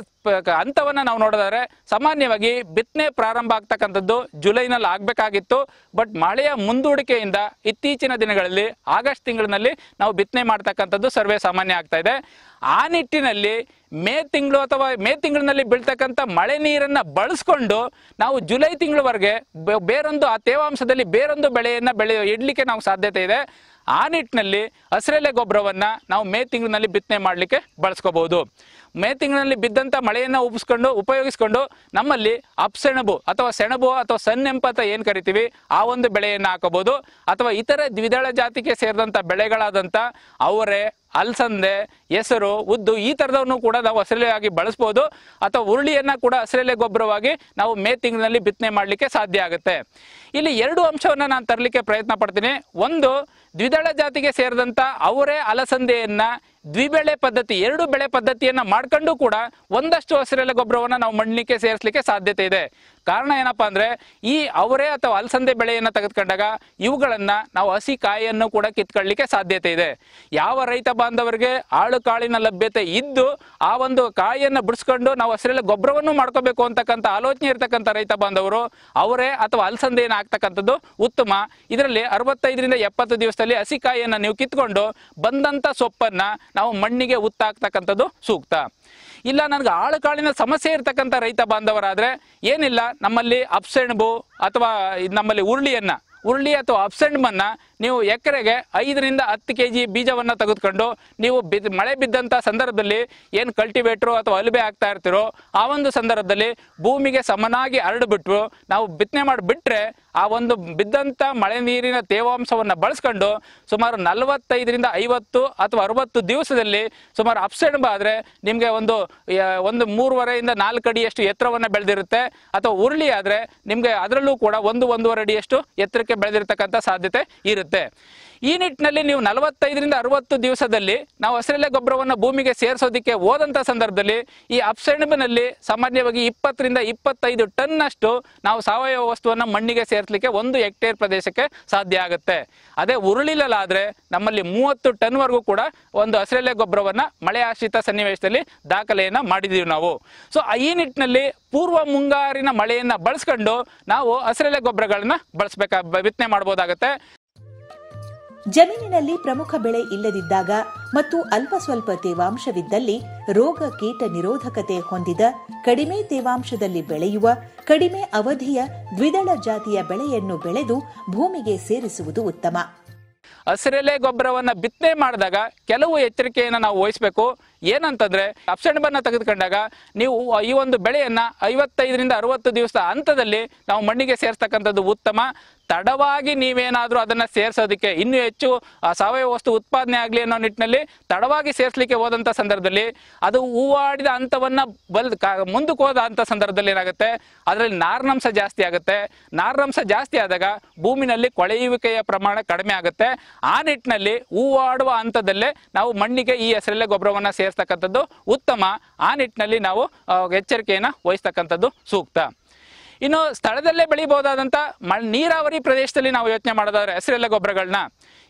ಹಂತವನ್ನು ನಾವು ನೋಡಿದರೆ ಸಾಮಾನ್ಯವಾಗಿ ಬಿತ್ತನೆ ಪ್ರಾರಂಭ ಆಗ್ತಕ್ಕಂಥದ್ದು ಜುಲೈನಲ್ಲಿ ಆಗಬೇಕಾಗಿತ್ತು ಬಟ್ ಮಳೆಯ ಮುಂದೂಡಿಕೆಯಿಂದ ಇತ್ತೀಚಿನ ದಿನಗಳಲ್ಲಿ ಆಗಸ್ಟ್ ತಿಂಗಳಿನಲ್ಲಿ ನಾವು ಬಿತ್ತನೆ ಮಾಡ್ತಕ್ಕಂಥದ್ದು ಸರ್ವೇ ಸಾಮಾನ್ಯ ಆಗ್ತಾ ಇದೆ ಆ ನಿಟ್ಟಿನಲ್ಲಿ ಮೇ ತಿಂಗಳು ಅಥವಾ ಮೇ ತಿಂಗಳಿನಲ್ಲಿ ಬೀಳ್ತಕ್ಕಂಥ ಮಳೆ ನೀರನ್ನು ಬಳಸ್ಕೊಂಡು ನಾವು ಜುಲೈ ತಿಂಗಳವರೆಗೆ ಬೇರೊಂದು ಆ ತೇವಾಂಶದಲ್ಲಿ ಬೇರೊಂದು ಬೆಳೆಯನ್ನು ಬೆಳೆಯ ಇಡಲಿಕ್ಕೆ ನಾವು ಸಾಧ್ಯತೆ ಇದೆ ಆ ನಿಟ್ಟಿನಲ್ಲಿ ಹಸಿರೆಲೆ ಗೊಬ್ಬರವನ್ನು ನಾವು ಮೇ ತಿಂಗಳಿನಲ್ಲಿ ಬಿತ್ತನೆ ಮಾಡಲಿಕ್ಕೆ ಬಳಸ್ಕೋಬಹುದು ಮೇ ತಿಂಗಳಲ್ಲಿ ಬಿದ್ದಂಥ ಮಳೆಯನ್ನು ಉಪ್ಪಿಸ್ಕೊಂಡು ಉಪಯೋಗಿಸ್ಕೊಂಡು ನಮ್ಮಲ್ಲಿ ಅಪ್ಸೆಣಬು ಅಥವಾ ಸೆಣಬು ಅಥವಾ ಸನ್ನೆಂಪು ಅಂತ ಏನು ಕರಿತೀವಿ ಆ ಒಂದು ಬೆಳೆಯನ್ನು ಹಾಕಬಹುದು ಅಥವಾ ಇತರ ದ್ವಿದಳ ಜಾತಿಗೆ ಸೇರಿದಂಥ ಬೆಳೆಗಳಾದಂಥ ಅವರೇ ಅಲಸಂದೆ ಹೆಸರು ಉದ್ದು ಈ ಥರದವನ್ನು ಕೂಡ ನಾವು ಹಸಿರೆಲೆಯಾಗಿ ಬಳಸ್ಬೋದು ಅಥವಾ ಉರುಳಿಯನ್ನು ಕೂಡ ಹಸಿರೆಲೆ ಗೊಬ್ಬರವಾಗಿ ನಾವು ಮೇ ತಿಂಗಳಲ್ಲಿ ಬಿತ್ತನೆ ಮಾಡಲಿಕ್ಕೆ ಸಾಧ್ಯ ಆಗುತ್ತೆ ಇಲ್ಲಿ ಎರಡು ಅಂಶವನ್ನು ನಾನು ತರಲಿಕ್ಕೆ ಪ್ರಯತ್ನ ಪಡ್ತೀನಿ ಒಂದು ದ್ವಿದಳ ಜಾತಿಗೆ ಸೇರಿದಂಥ ಅವರೇ ಅಲಸಂದೆಯನ್ನು ದ್ವಿಬೆಳೆ ಪದ್ಧತಿ ಎರಡು ಬೆಳೆ ಪದ್ಧತಿಯನ್ನು ಮಾಡ್ಕೊಂಡು ಕೂಡ ಒಂದಷ್ಟು ಹಸಿರೆಲೆ ಗೊಬ್ಬರವನ್ನು ನಾವು ಮಣ್ಣಲಿಕ್ಕೆ ಸೇರಿಸಲಿಕ್ಕೆ ಸಾಧ್ಯತೆ ಇದೆ ಕಾರಣ ಏನಪ್ಪಾ ಅಂದ್ರೆ ಈ ಅವರೇ ಅಥವಾ ಅಲಸಂದೆ ಬೆಳೆಯನ್ನು ತೆಗೆದುಕೊಂಡಾಗ ಇವುಗಳನ್ನ ನಾವು ಹಸಿ ಕಾಯಿಯನ್ನು ಕೂಡ ಕಿತ್ಕೊಳ್ಳಿಕ್ಕೆ ಸಾಧ್ಯತೆ ಇದೆ ಯಾವ ರೈತ ಬಾಂಧವರಿಗೆ ಆಳು ಕಾಳಿನ ಲಭ್ಯತೆ ಇದ್ದು ಆ ಒಂದು ಕಾಯಿಯನ್ನು ಬಿಡಿಸ್ಕೊಂಡು ನಾವು ಹಸಿರೆಲ್ಲ ಗೊಬ್ಬರವನ್ನು ಮಾಡ್ಕೋಬೇಕು ಅಂತಕ್ಕಂಥ ಆಲೋಚನೆ ಇರ್ತಕ್ಕಂಥ ರೈತ ಬಾಂಧವರು ಅವರೇ ಅಥವಾ ಅಲಸಂದೆಯನ್ನು ಹಾಕ್ತಕ್ಕಂಥದ್ದು ಉತ್ತಮ ಇದರಲ್ಲಿ ಅರವತ್ತೈದರಿಂದ ಎಪ್ಪತ್ತು ದಿವಸದಲ್ಲಿ ಹಸಿ ಕಾಯಿಯನ್ನು ನೀವು ಕಿತ್ಕೊಂಡು ಬಂದಂಥ ಸೊಪ್ಪನ್ನು ನಾವು ಮಣ್ಣಿಗೆ ಉತ್ತಾಕ್ತಕ್ಕಂಥದ್ದು ಸೂಕ್ತ ಇಲ್ಲ ನನಗೆ ಆಳು ಕಾಳಿನ ಸಮಸ್ಯೆ ಇರ್ತಕ್ಕಂಥ ರೈತ ಬಾಂಧವರಾದರೆ ಏನಿಲ್ಲ ನಮ್ಮಲ್ಲಿ ಅಪ್ಸೆಣ್ಬು ಅಥವಾ ನಮ್ಮಲ್ಲಿ ಉರುಳಿಯನ್ನು ಉರುಳಿ ಅಥವಾ ಅಪ್ಸೆಣ್ಬನ್ನ ನೀವು ಎಕರೆಗೆ ಐದರಿಂದ ಹತ್ತು ಕೆ ಜಿ ಬೀಜವನ್ನು ತೆಗೆದುಕೊಂಡು ನೀವು ಮಳೆ ಬಿದ್ದಂಥ ಸಂದರ್ಭದಲ್ಲಿ ಏನು ಕಲ್ಟಿವೇಟ್ರು ಅಥವಾ ಅಲುಬೆ ಆಗ್ತಾ ಇರ್ತಿರೋ ಆ ಒಂದು ಸಂದರ್ಭದಲ್ಲಿ ಭೂಮಿಗೆ ಸಮನಾಗಿ ಹರಡಿಬಿಟ್ಟು ನಾವು ಬಿತ್ತನೆ ಮಾಡಿಬಿಟ್ರೆ ಆ ಒಂದು ಬಿದ್ದಂಥ ಮಳೆ ನೀರಿನ ತೇವಾಂಶವನ್ನು ಬಳಸ್ಕೊಂಡು ಸುಮಾರು ನಲವತ್ತೈದರಿಂದ ಐವತ್ತು ಅಥವಾ ಅರವತ್ತು ದಿವಸದಲ್ಲಿ ಸುಮಾರು ಅಪ್ಸೆಂಡ್ ಆದರೆ ನಿಮಗೆ ಒಂದು ಒಂದು ಮೂರುವರೆಯಿಂದ ನಾಲ್ಕು ಅಡಿಯಷ್ಟು ಎತ್ತರವನ್ನು ಬೆಳೆದಿರುತ್ತೆ ಅಥವಾ ಉರುಳಿ ಆದರೆ ನಿಮಗೆ ಅದರಲ್ಲೂ ಕೂಡ ಒಂದು ಒಂದೂವರೆ ಅಡಿಯಷ್ಟು ಎತ್ತರಕ್ಕೆ ಬೆಳೆದಿರ್ತಕ್ಕಂಥ ಸಾಧ್ಯತೆ ಇರುತ್ತೆ ಆಗುತ್ತೆ ಈ ನಿಟ್ಟಿನಲ್ಲಿ ನೀವು ನಲವತ್ತೈದರಿಂದ ಅರವತ್ತು ದಿವಸದಲ್ಲಿ ನಾವು ಹಸಿರೆಲೆ ಗೊಬ್ಬರವನ್ನು ಭೂಮಿಗೆ ಸೇರಿಸೋದಕ್ಕೆ ಹೋದಂಥ ಸಂದರ್ಭದಲ್ಲಿ ಈ ಅಪ್ಸೆಣಬಿನಲ್ಲಿ ಸಾಮಾನ್ಯವಾಗಿ ಇಪ್ಪತ್ತರಿಂದ ಇಪ್ಪತ್ತೈದು ಟನ್ನಷ್ಟು ನಾವು ಸಾವಯವ ವಸ್ತುವನ್ನು ಮಣ್ಣಿಗೆ ಸೇರಿಸಲಿಕ್ಕೆ ಒಂದು ಹೆಕ್ಟೇರ್ ಪ್ರದೇಶಕ್ಕೆ ಸಾಧ್ಯ ಆಗುತ್ತೆ ಅದೇ ಉರುಳಿಲಲ್ಲಾದರೆ ನಮ್ಮಲ್ಲಿ ಮೂವತ್ತು ಟನ್ವರೆಗೂ ಕೂಡ ಒಂದು ಹಸಿರೆಲೆ ಗೊಬ್ಬರವನ್ನು ಮಳೆ ಆಶ್ರಿತ ಸನ್ನಿವೇಶದಲ್ಲಿ ದಾಖಲೆಯನ್ನು ಮಾಡಿದ್ದೀವಿ ನಾವು ಸೊ ಈ ನಿಟ್ಟಿನಲ್ಲಿ ಪೂರ್ವ ಮುಂಗಾರಿನ ಮಳೆಯನ್ನು ಬಳಸ್ಕೊಂಡು ನಾವು ಹಸಿರೆಲೆ ಗೊಬ್ಬರಗಳನ್ನ ಬಳಸಬೇಕಾ ಬಿತ್ತನೆ ಮಾಡ್ಬೋದಾಗತ್ತೆ ಜಮೀನಿನಲ್ಲಿ ಪ್ರಮುಖ ಬೆಳೆ ಇಲ್ಲದಿದ್ದಾಗ ಮತ್ತು ಅಲ್ಪ ಸ್ವಲ್ಪ ತೇವಾಂಶವಿದ್ದಲ್ಲಿ ರೋಗ ಕೀಟ ನಿರೋಧಕತೆ ಹೊಂದಿದ ಕಡಿಮೆ ತೇವಾಂಶದಲ್ಲಿ ಬೆಳೆಯುವ ಕಡಿಮೆ ಅವಧಿಯ ದ್ವಿದಳ ಜಾತಿಯ ಬೆಳೆಯನ್ನು ಬೆಳೆದು ಭೂಮಿಗೆ ಸೇರಿಸುವುದು ಉತ್ತಮ ಹಸಿರೆಲೆ ಗೊಬ್ಬರವನ್ನು ಬಿತ್ತನೆ ಮಾಡಿದಾಗ ಕೆಲವು ಎಚ್ಚರಿಕೆಯನ್ನು ನಾವು ವಹಿಸಬೇಕು ಏನಂತಂದ್ರೆ ಬನ್ನ ತೆಗೆದುಕೊಂಡಾಗ ನೀವು ಈ ಒಂದು ಬೆಳೆಯನ್ನು ಐವತ್ತೈದರಿಂದ ಅರವತ್ತು ದಿವಸ ಹಂತದಲ್ಲಿ ನಾವು ಮಣ್ಣಿಗೆ ಸೇರಿಸ್ತಕ್ಕಂಥದ್ದು ಉತ್ತಮ ತಡವಾಗಿ ನೀವೇನಾದರೂ ಅದನ್ನ ಸೇರಿಸೋದಕ್ಕೆ ಇನ್ನೂ ಹೆಚ್ಚು ಸಾವಯವ ವಸ್ತು ಉತ್ಪಾದನೆ ಆಗಲಿ ಅನ್ನೋ ನಿಟ್ಟಿನಲ್ಲಿ ತಡವಾಗಿ ಸೇರಿಸಲಿಕ್ಕೆ ಹೋದಂಥ ಸಂದರ್ಭದಲ್ಲಿ ಅದು ಹೂವಾಡಿದ ಹಂತವನ್ನು ಬಲ್ ಮುಂದಕ್ಕೆ ಹೋದ ಅಂಥ ಸಂದರ್ಭದಲ್ಲಿ ಏನಾಗುತ್ತೆ ಅದರಲ್ಲಿ ನಾರಿನಂಶ ಜಾಸ್ತಿ ಆಗುತ್ತೆ ನಾರಿನಂಶ ಜಾಸ್ತಿ ಆದಾಗ ಭೂಮಿನಲ್ಲಿ ಕೊಳೆಯುವಿಕೆಯ ಪ್ರಮಾಣ ಕಡಿಮೆ ಆಗುತ್ತೆ ಆ ನಿಟ್ಟಿನಲ್ಲಿ ಹೂವಾಡುವ ಹಂತದಲ್ಲೇ ನಾವು ಮಣ್ಣಿಗೆ ಈ ಹೆಸರಲ್ಲೇ ಗೊಬ್ಬರವನ್ನು ಸೇರಿ ಸೇರಿಸ್ತಕ್ಕಂಥದ್ದು ಉತ್ತಮ ಆ ನಿಟ್ಟಿನಲ್ಲಿ ನಾವು ಎಚ್ಚರಿಕೆಯನ್ನು ವಹಿಸ್ತಕ್ಕಂಥದ್ದು ಸೂಕ್ತ ಇನ್ನು ಸ್ಥಳದಲ್ಲೇ ಬೆಳಿಬಹುದಾದಂಥ ಮಳ್ ನೀರಾವರಿ ಪ್ರದೇಶದಲ್ಲಿ ನಾವು ಯೋಚನೆ ಮಾಡೋದಾದ್ರೆ ಹೆಸರೆಲ್ಲ ಗೊಬ್ಬರಗಳನ್ನ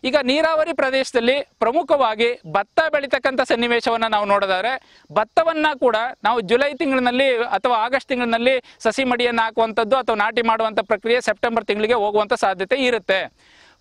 ಈಗ ನೀರಾವರಿ ಪ್ರದೇಶದಲ್ಲಿ ಪ್ರಮುಖವಾಗಿ ಭತ್ತ ಬೆಳೀತಕ್ಕಂಥ ಸನ್ನಿವೇಶವನ್ನ ನಾವು ನೋಡೋದಾದ್ರೆ ಭತ್ತವನ್ನ ಕೂಡ ನಾವು ಜುಲೈ ತಿಂಗಳಿನಲ್ಲಿ ಅಥವಾ ಆಗಸ್ಟ್ ತಿಂಗಳಿನಲ್ಲಿ ಸಸಿ ಮಡಿಯನ್ನು ಹಾಕುವಂಥದ್ದು ಅಥವಾ ನಾಟಿ ಮಾಡುವಂಥ ಪ್ರಕ್ರಿಯೆ ಸೆಪ್ಟೆಂಬರ್ ತಿಂಗಳಿಗೆ ಹೋಗುವಂತ ಸಾಧ್ಯತೆ ಇರುತ್ತೆ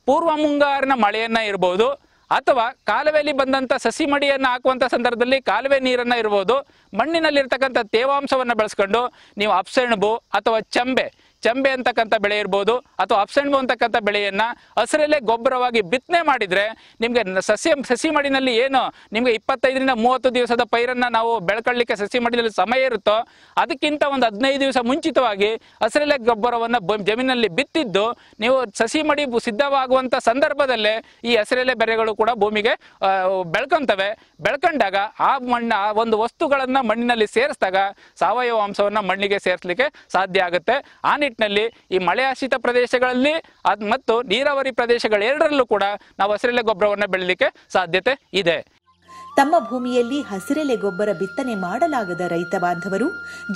ಪೂರ್ವ ಮುಂಗಾರಿನ ಮಳೆಯನ್ನ ಇರ್ಬೋದು ಅಥವಾ ಕಾಲುವೆಯಲ್ಲಿ ಬಂದಂಥ ಸಸಿ ಮಡಿಯನ್ನು ಹಾಕುವಂಥ ಸಂದರ್ಭದಲ್ಲಿ ಕಾಲುವೆ ನೀರನ್ನು ಇರ್ಬೋದು ಮಣ್ಣಿನಲ್ಲಿರ್ತಕ್ಕಂಥ ತೇವಾಂಶವನ್ನು ಬಳಸ್ಕೊಂಡು ನೀವು ಅಪ್ಸೆಣಬು ಅಥವಾ ಚಂಬೆ ಚಂಬೆ ಅಂತಕ್ಕಂಥ ಬೆಳೆ ಇರ್ಬೋದು ಅಥವಾ ಅಪ್ಸೆಣ್ಬು ಅಂತಕ್ಕಂಥ ಬೆಳೆಯನ್ನ ಹಸಿರಲ್ಲೇ ಗೊಬ್ಬರವಾಗಿ ಬಿತ್ತನೆ ಮಾಡಿದ್ರೆ ನಿಮಗೆ ಸಸ್ಯ ಸಸಿ ಮಡಿನಲ್ಲಿ ಏನು ನಿಮಗೆ ಇಪ್ಪತ್ತೈದರಿಂದ ಮೂವತ್ತು ದಿವಸದ ಪೈರನ್ನ ನಾವು ಬೆಳ್ಕೊಳ್ಳಿಕ್ಕೆ ಸಸಿ ಮಡಿನಲ್ಲಿ ಸಮಯ ಇರುತ್ತೋ ಅದಕ್ಕಿಂತ ಒಂದು ಹದಿನೈದು ದಿವಸ ಮುಂಚಿತವಾಗಿ ಹಸಿರೆಲೆ ಗೊಬ್ಬರವನ್ನು ಜಮೀನಲ್ಲಿ ಬಿತ್ತಿದ್ದು ನೀವು ಸಸಿ ಮಡಿ ಸಿದ್ಧವಾಗುವಂಥ ಸಂದರ್ಭದಲ್ಲೇ ಈ ಹಸಿರೆಲೆ ಬೆರೆಗಳು ಕೂಡ ಭೂಮಿಗೆ ಬೆಳ್ಕೊಂತವೆ ಬೆಳ್ಕೊಂಡಾಗ ಆ ಮಣ್ಣ ಆ ಒಂದು ವಸ್ತುಗಳನ್ನು ಮಣ್ಣಿನಲ್ಲಿ ಸೇರಿಸಿದಾಗ ಸಾವಯವ ಅಂಶವನ್ನು ಮಣ್ಣಿಗೆ ಸೇರಿಸಲಿಕ್ಕೆ ಸಾಧ್ಯ ಆಗುತ್ತೆ ಆ ನಲ್ಲಿ ಈ ಮಳೆಯಾಶ್ರಿತ ಪ್ರದೇಶಗಳಲ್ಲಿ ಮತ್ತು ನೀರಾವರಿ ಎರಡರಲ್ಲೂ ಕೂಡ ನಾವು ಹಸಿರೆಲೆ ಗೊಬ್ಬರವನ್ನು ಬೆಳಲಿಕ್ಕೆ ಸಾಧ್ಯತೆ ಇದೆ ತಮ್ಮ ಭೂಮಿಯಲ್ಲಿ ಹಸಿರೆಲೆ ಗೊಬ್ಬರ ಬಿತ್ತನೆ ಮಾಡಲಾಗದ ರೈತ ಬಾಂಧವರು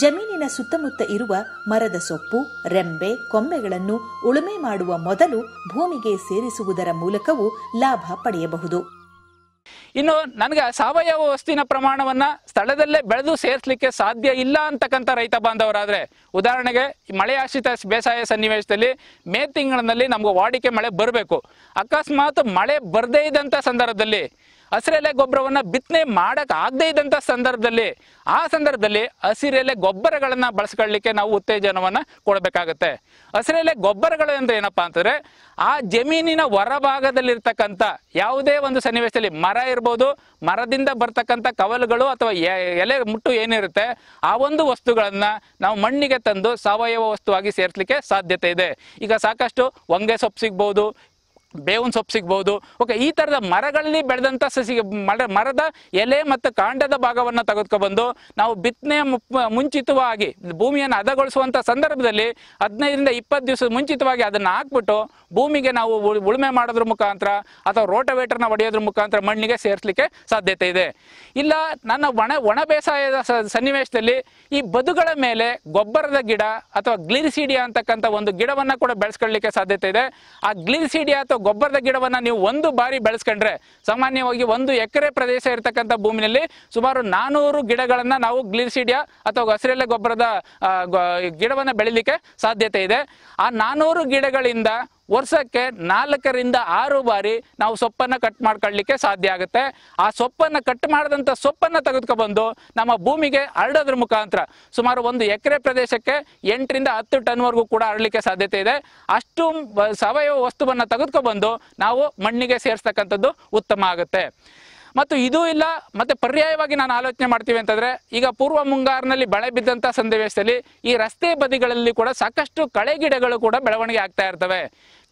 ಜಮೀನಿನ ಸುತ್ತಮುತ್ತ ಇರುವ ಮರದ ಸೊಪ್ಪು ರೆಂಬೆ ಕೊಂಬೆಗಳನ್ನು ಉಳುಮೆ ಮಾಡುವ ಮೊದಲು ಭೂಮಿಗೆ ಸೇರಿಸುವುದರ ಮೂಲಕವೂ ಲಾಭ ಪಡೆಯಬಹುದು ಇನ್ನು ನನಗೆ ಸಾವಯವ ವಸ್ತುವಿನ ಪ್ರಮಾಣವನ್ನ ಸ್ಥಳದಲ್ಲೇ ಬೆಳೆದು ಸೇರಿಸಲಿಕ್ಕೆ ಸಾಧ್ಯ ಇಲ್ಲ ಅಂತಕ್ಕಂಥ ರೈತ ಬಾಂಧವರಾದ್ರೆ ಉದಾಹರಣೆಗೆ ಮಳೆಯಾಶ್ರಿತ ಬೇಸಾಯ ಸನ್ನಿವೇಶದಲ್ಲಿ ಮೇ ತಿಂಗಳಲ್ಲಿ ನಮ್ಗೆ ವಾಡಿಕೆ ಮಳೆ ಬರಬೇಕು ಅಕಸ್ಮಾತ್ ಮಳೆ ಬರದೇ ಇದ್ದಂಥ ಸಂದರ್ಭದಲ್ಲಿ ಹಸಿರೆಲೆ ಗೊಬ್ಬರವನ್ನ ಬಿತ್ತನೆ ಮಾಡೋಕೆ ಆಗದೇ ಇದ್ದಂತ ಸಂದರ್ಭದಲ್ಲಿ ಆ ಸಂದರ್ಭದಲ್ಲಿ ಹಸಿರೆಲೆ ಗೊಬ್ಬರಗಳನ್ನ ಬಳಸ್ಕೊಳ್ಳಿಕ್ಕೆ ನಾವು ಉತ್ತೇಜನವನ್ನ ಕೊಡಬೇಕಾಗುತ್ತೆ ಹಸಿರೆಲೆ ಗೊಬ್ಬರಗಳು ಅಂದ್ರೆ ಏನಪ್ಪಾ ಅಂತಂದ್ರೆ ಆ ಜಮೀನಿನ ಹೊರಭಾಗದಲ್ಲಿರ್ತಕ್ಕಂಥ ಯಾವುದೇ ಒಂದು ಸನ್ನಿವೇಶದಲ್ಲಿ ಮರ ಇರ್ಬೋದು ಮರದಿಂದ ಬರ್ತಕ್ಕಂಥ ಕವಲುಗಳು ಅಥವಾ ಎಲೆ ಮುಟ್ಟು ಏನಿರುತ್ತೆ ಆ ಒಂದು ವಸ್ತುಗಳನ್ನ ನಾವು ಮಣ್ಣಿಗೆ ತಂದು ಸಾವಯವ ವಸ್ತುವಾಗಿ ಸೇರಿಸಲಿಕ್ಕೆ ಸಾಧ್ಯತೆ ಇದೆ ಈಗ ಸಾಕಷ್ಟು ಹೊಂಗೆ ಸೊಪ್ಪು ಸಿಗ್ಬೋದು ಬೇವಿನ ಸೊಪ್ಪು ಸಿಗ್ಬೋದು ಓಕೆ ಈ ಥರದ ಮರಗಳಲ್ಲಿ ಬೆಳೆದಂಥ ಸಸಿ ಮರ ಮರದ ಎಲೆ ಮತ್ತು ಕಾಂಡದ ಭಾಗವನ್ನು ತೆಗೆದುಕೊಬಂದು ನಾವು ಬಿತ್ತನೆ ಮುಂಚಿತವಾಗಿ ಭೂಮಿಯನ್ನು ಹದಗೊಳಿಸುವಂಥ ಸಂದರ್ಭದಲ್ಲಿ ಹದಿನೈದರಿಂದ ಇಪ್ಪತ್ತು ದಿವಸ ಮುಂಚಿತವಾಗಿ ಅದನ್ನು ಹಾಕ್ಬಿಟ್ಟು ಭೂಮಿಗೆ ನಾವು ಉಳುಮೆ ಮಾಡೋದ್ರ ಮುಖಾಂತರ ಅಥವಾ ರೋಟವೇಟರ್ನ ಹೊಡೆಯೋದ್ರ ಮುಖಾಂತರ ಮಣ್ಣಿಗೆ ಸೇರಿಸಲಿಕ್ಕೆ ಸಾಧ್ಯತೆ ಇದೆ ಇಲ್ಲ ನನ್ನ ಒಣ ಒಣ ಬೇಸಾಯದ ಸನ್ನಿವೇಶದಲ್ಲಿ ಈ ಬದುಗಳ ಮೇಲೆ ಗೊಬ್ಬರದ ಗಿಡ ಅಥವಾ ಗ್ಲಿರಿಸಿಡಿಯಾ ಅಂತಕ್ಕಂಥ ಒಂದು ಗಿಡವನ್ನು ಕೂಡ ಬೆಳೆಸ್ಕೊಳ್ಳಿಕ್ಕೆ ಸಾಧ್ಯತೆ ಇದೆ ಆ ಗ್ಲಿರಿಸಿಡಿಯಾ ಅಥವಾ ಗೊಬ್ಬರದ ಗಿಡವನ್ನ ನೀವು ಒಂದು ಬಾರಿ ಬೆಳೆಸ್ಕೊಂಡ್ರೆ ಸಾಮಾನ್ಯವಾಗಿ ಒಂದು ಎಕರೆ ಪ್ರದೇಶ ಇರತಕ್ಕಂಥ ಭೂಮಿನಲ್ಲಿ ಸುಮಾರು ನಾನೂರು ಗಿಡಗಳನ್ನು ನಾವು ಗ್ಲಿಸಿಡಿಯಾ ಅಥವಾ ಹಸಿರೆಲೆ ಗೊಬ್ಬರದ ಗಿಡವನ್ನ ಬೆಳಿಲಿಕ್ಕೆ ಸಾಧ್ಯತೆ ಇದೆ ಆ ನಾನೂರು ಗಿಡಗಳಿಂದ ವರ್ಷಕ್ಕೆ ನಾಲ್ಕರಿಂದ ಆರು ಬಾರಿ ನಾವು ಸೊಪ್ಪನ್ನು ಕಟ್ ಮಾಡ್ಕೊಳ್ಳಿಕ್ಕೆ ಸಾಧ್ಯ ಆಗುತ್ತೆ ಆ ಸೊಪ್ಪನ್ನು ಕಟ್ ಮಾಡಿದಂಥ ಸೊಪ್ಪನ್ನು ತೆಗೆದುಕೊಬಂದು ನಮ್ಮ ಭೂಮಿಗೆ ಹರಡೋದ್ರ ಮುಖಾಂತರ ಸುಮಾರು ಒಂದು ಎಕರೆ ಪ್ರದೇಶಕ್ಕೆ ಎಂಟರಿಂದ ಹತ್ತು ಟನ್ವರೆಗೂ ಕೂಡ ಹರಡಲಿಕ್ಕೆ ಸಾಧ್ಯತೆ ಇದೆ ಅಷ್ಟು ಸಾವಯವ ವಸ್ತುವನ್ನು ತೆಗೆದುಕೊಬಂದು ನಾವು ಮಣ್ಣಿಗೆ ಸೇರಿಸ್ತಕ್ಕಂಥದ್ದು ಉತ್ತಮ ಆಗುತ್ತೆ ಮತ್ತು ಇದು ಇಲ್ಲ ಮತ್ತೆ ಪರ್ಯಾಯವಾಗಿ ನಾನು ಆಲೋಚನೆ ಮಾಡ್ತೀವಿ ಅಂತಂದ್ರೆ ಈಗ ಪೂರ್ವ ಮುಂಗಾರಿನಲ್ಲಿ ಬಳೆ ಬಿದ್ದಂಥ ಸನ್ನಿವೇಶದಲ್ಲಿ ಈ ರಸ್ತೆ ಬದಿಗಳಲ್ಲಿ ಕೂಡ ಸಾಕಷ್ಟು ಕಳೆ ಗಿಡಗಳು ಕೂಡ ಬೆಳವಣಿಗೆ ಆಗ್ತಾ ಇರ್ತವೆ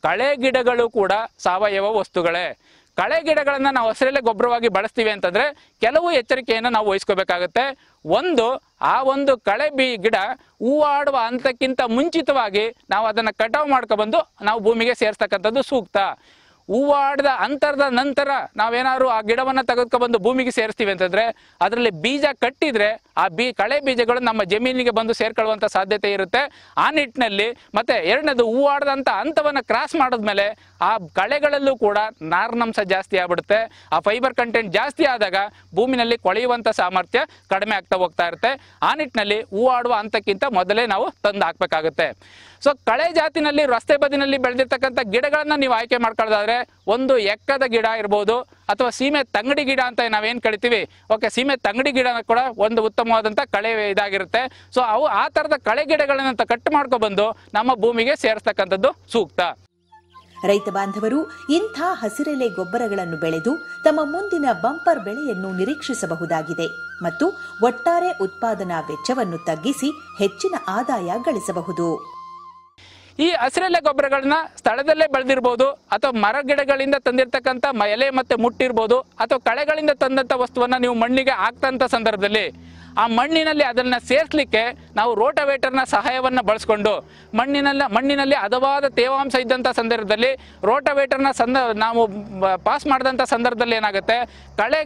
ಕಳೆ ಗಿಡಗಳು ಕೂಡ ಸಾವಯವ ವಸ್ತುಗಳೇ ಕಳೆ ಗಿಡಗಳನ್ನ ನಾವು ಹಸಿರಲ್ಲೇ ಗೊಬ್ಬರವಾಗಿ ಬಳಸ್ತೀವಿ ಅಂತಂದ್ರೆ ಕೆಲವು ಎಚ್ಚರಿಕೆಯನ್ನು ನಾವು ವಹಿಸ್ಕೋಬೇಕಾಗತ್ತೆ ಒಂದು ಆ ಒಂದು ಕಳೆ ಬಿ ಗಿಡ ಹೂವಾಡುವ ಹಂತಕ್ಕಿಂತ ಮುಂಚಿತವಾಗಿ ನಾವು ಅದನ್ನು ಕಟಾವು ಮಾಡ್ಕೊಬಂದು ನಾವು ಭೂಮಿಗೆ ಸೇರಿಸ್ತಕ್ಕಂಥದ್ದು ಸೂಕ್ತ ಹೂವಾಡಿದ ಅಂತರದ ನಂತರ ನಾವೇನಾದ್ರು ಆ ಗಿಡವನ್ನು ಬಂದು ಭೂಮಿಗೆ ಸೇರಿಸ್ತೀವಿ ಅಂತಂದ್ರೆ ಅದರಲ್ಲಿ ಬೀಜ ಕಟ್ಟಿದ್ರೆ ಆ ಬೀ ಕಳೆ ಬೀಜಗಳು ನಮ್ಮ ಜಮೀನಿಗೆ ಬಂದು ಸೇರ್ಕೊಳ್ಳುವಂಥ ಸಾಧ್ಯತೆ ಇರುತ್ತೆ ಆ ನಿಟ್ಟಿನಲ್ಲಿ ಮತ್ತೆ ಎರಡನೇದು ಹೂವಾಡದಂಥ ಹಂತವನ್ನು ಕ್ರಾಸ್ ಮಾಡಿದ್ಮೇಲೆ ಆ ಕಳೆಗಳಲ್ಲೂ ಕೂಡ ನಾರಿನಂಶ ಜಾಸ್ತಿ ಆಗ್ಬಿಡುತ್ತೆ ಆ ಫೈಬರ್ ಕಂಟೆಂಟ್ ಜಾಸ್ತಿ ಆದಾಗ ಭೂಮಿನಲ್ಲಿ ಕೊಳೆಯುವಂಥ ಸಾಮರ್ಥ್ಯ ಕಡಿಮೆ ಆಗ್ತಾ ಹೋಗ್ತಾ ಇರುತ್ತೆ ಆ ನಿಟ್ಟಿನಲ್ಲಿ ಹೂವಾಡುವ ಹಂತಕ್ಕಿಂತ ಮೊದಲೇ ನಾವು ತಂದು ಹಾಕಬೇಕಾಗುತ್ತೆ ಸೊ ಕಳೆ ಜಾತಿನಲ್ಲಿ ರಸ್ತೆ ಬದಿನಲ್ಲಿ ಬೆಳೆದಿರ್ತಕ್ಕಂಥ ಗಿಡಗಳನ್ನ ನೀವು ಆಯ್ಕೆ ಮಾಡ್ಕೊಳ್ಳೋದಾದ್ರೆ ಒಂದು ಎಕ್ಕದ ಗಿಡ ಇರ್ಬೋದು ಅಥವಾ ಸೀಮೆ ತಂಗಡಿ ಗಿಡ ಅಂತ ನಾವೇನ್ ಕಳಿತೀವಿ ಓಕೆ ಸೀಮೆ ತಂಗಡಿ ಗಿಡ ಕೂಡ ಒಂದು ಉತ್ತಮವಾದಂತ ಕಳೆ ಇದಾಗಿರುತ್ತೆ ಸೊ ಅವು ಆ ತರದ ಕಳೆ ಗಿಡಗಳನ್ನ ಕಟ್ ಮಾಡ್ಕೊಬಂದು ನಮ್ಮ ಭೂಮಿಗೆ ಸೇರಿಸ್ತಕ್ಕಂಥದ್ದು ಸೂಕ್ತ ರೈತ ಬಾಂಧವರು ಇಂಥ ಹಸಿರೆಲೆ ಗೊಬ್ಬರಗಳನ್ನು ಬೆಳೆದು ತಮ್ಮ ಮುಂದಿನ ಬಂಪರ್ ಬೆಳೆಯನ್ನು ನಿರೀಕ್ಷಿಸಬಹುದಾಗಿದೆ ಮತ್ತು ಒಟ್ಟಾರೆ ಉತ್ಪಾದನಾ ವೆಚ್ಚವನ್ನು ತಗ್ಗಿಸಿ ಹೆಚ್ಚಿನ ಆದಾಯ ಗಳಿಸಬಹುದು ಈ ಹಸಿರೆಲೆ ಗೊಬ್ಬರಗಳನ್ನ ಸ್ಥಳದಲ್ಲೇ ಬೆಳೆದಿರ್ಬೋದು ಅಥವಾ ಮರ ಗಿಡಗಳಿಂದ ತಂದಿರತಕ್ಕಂಥ ಎಲೆ ಮತ್ತೆ ಮುಟ್ಟಿರ್ಬೋದು ಅಥವಾ ಕಳೆಗಳಿಂದ ತಂದಂಥ ವಸ್ತುವನ್ನ ನೀವು ಮಣ್ಣಿಗೆ ಹಾಕ್ತಂಥ ಸಂದರ್ಭದಲ್ಲಿ ಆ ಮಣ್ಣಿನಲ್ಲಿ ಅದನ್ನು ಸೇರಿಸಲಿಕ್ಕೆ ನಾವು ರೋಟವೇಟರ್ನ ಸಹಾಯವನ್ನು ಬಳಸ್ಕೊಂಡು ಮಣ್ಣಿನಲ್ಲ ಮಣ್ಣಿನಲ್ಲಿ ಅದವಾದ ತೇವಾಂಶ ಇದ್ದಂಥ ಸಂದರ್ಭದಲ್ಲಿ ರೋಟವೇಟರ್ನ ಸಂದ ನಾವು ಪಾಸ್ ಮಾಡಿದಂಥ ಸಂದರ್ಭದಲ್ಲಿ ಏನಾಗುತ್ತೆ ಕಳೆ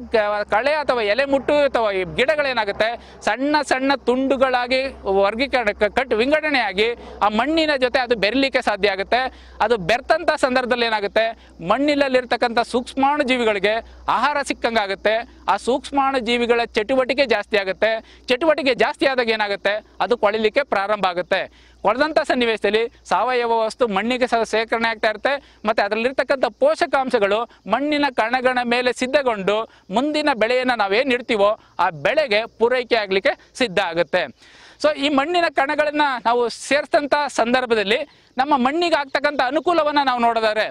ಕಳೆ ಅಥವಾ ಎಲೆ ಮುಟ್ಟು ಅಥವಾ ಗಿಡಗಳೇನಾಗುತ್ತೆ ಸಣ್ಣ ಸಣ್ಣ ತುಂಡುಗಳಾಗಿ ವರ್ಗೀಕರಣ ಕಟ್ ವಿಂಗಡಣೆಯಾಗಿ ಆ ಮಣ್ಣಿನ ಜೊತೆ ಅದು ಬೆರಲಿಕ್ಕೆ ಸಾಧ್ಯ ಆಗುತ್ತೆ ಅದು ಬೆರ್ತಂಥ ಸಂದರ್ಭದಲ್ಲಿ ಏನಾಗುತ್ತೆ ಮಣ್ಣಿನಲ್ಲಿರ್ತಕ್ಕಂಥ ಸೂಕ್ಷ್ಮಾಣು ಜೀವಿಗಳಿಗೆ ಆಹಾರ ಸಿಕ್ಕಂಗಾಗುತ್ತೆ ಆ ಸೂಕ್ಷ್ಮಾಣು ಜೀವಿಗಳ ಚಟುವಟಿಕೆ ಜಾಸ್ತಿ ಆಗುತ್ತೆ ಚಟುವಟಿಕೆ ಜಾಸ್ತಿ ಆದಾಗ ಏನಾಗುತ್ತೆ ಅದು ಕೊಳಿಲಿಕ್ಕೆ ಪ್ರಾರಂಭ ಆಗುತ್ತೆ ಕೊಳೆದಂಥ ಸನ್ನಿವೇಶದಲ್ಲಿ ಸಾವಯವ ವಸ್ತು ಮಣ್ಣಿಗೆ ಸಹ ಶೇಖರಣೆ ಆಗ್ತಾ ಇರುತ್ತೆ ಮತ್ತೆ ಅದರಲ್ಲಿರ್ತಕ್ಕಂಥ ಪೋಷಕಾಂಶಗಳು ಮಣ್ಣಿನ ಕಣಗಳ ಮೇಲೆ ಸಿದ್ಧಗೊಂಡು ಮುಂದಿನ ಬೆಳೆಯನ್ನು ನಾವೇನು ಇಡ್ತೀವೋ ಆ ಬೆಳೆಗೆ ಪೂರೈಕೆ ಆಗಲಿಕ್ಕೆ ಸಿದ್ಧ ಆಗುತ್ತೆ ಸೊ ಈ ಮಣ್ಣಿನ ಕಣಗಳನ್ನು ನಾವು ಸೇರಿಸಂಥ ಸಂದರ್ಭದಲ್ಲಿ ನಮ್ಮ ಮಣ್ಣಿಗೆ ಆಗ್ತಕ್ಕಂಥ ಅನುಕೂಲವನ್ನು ನಾವು ನೋಡಿದರೆ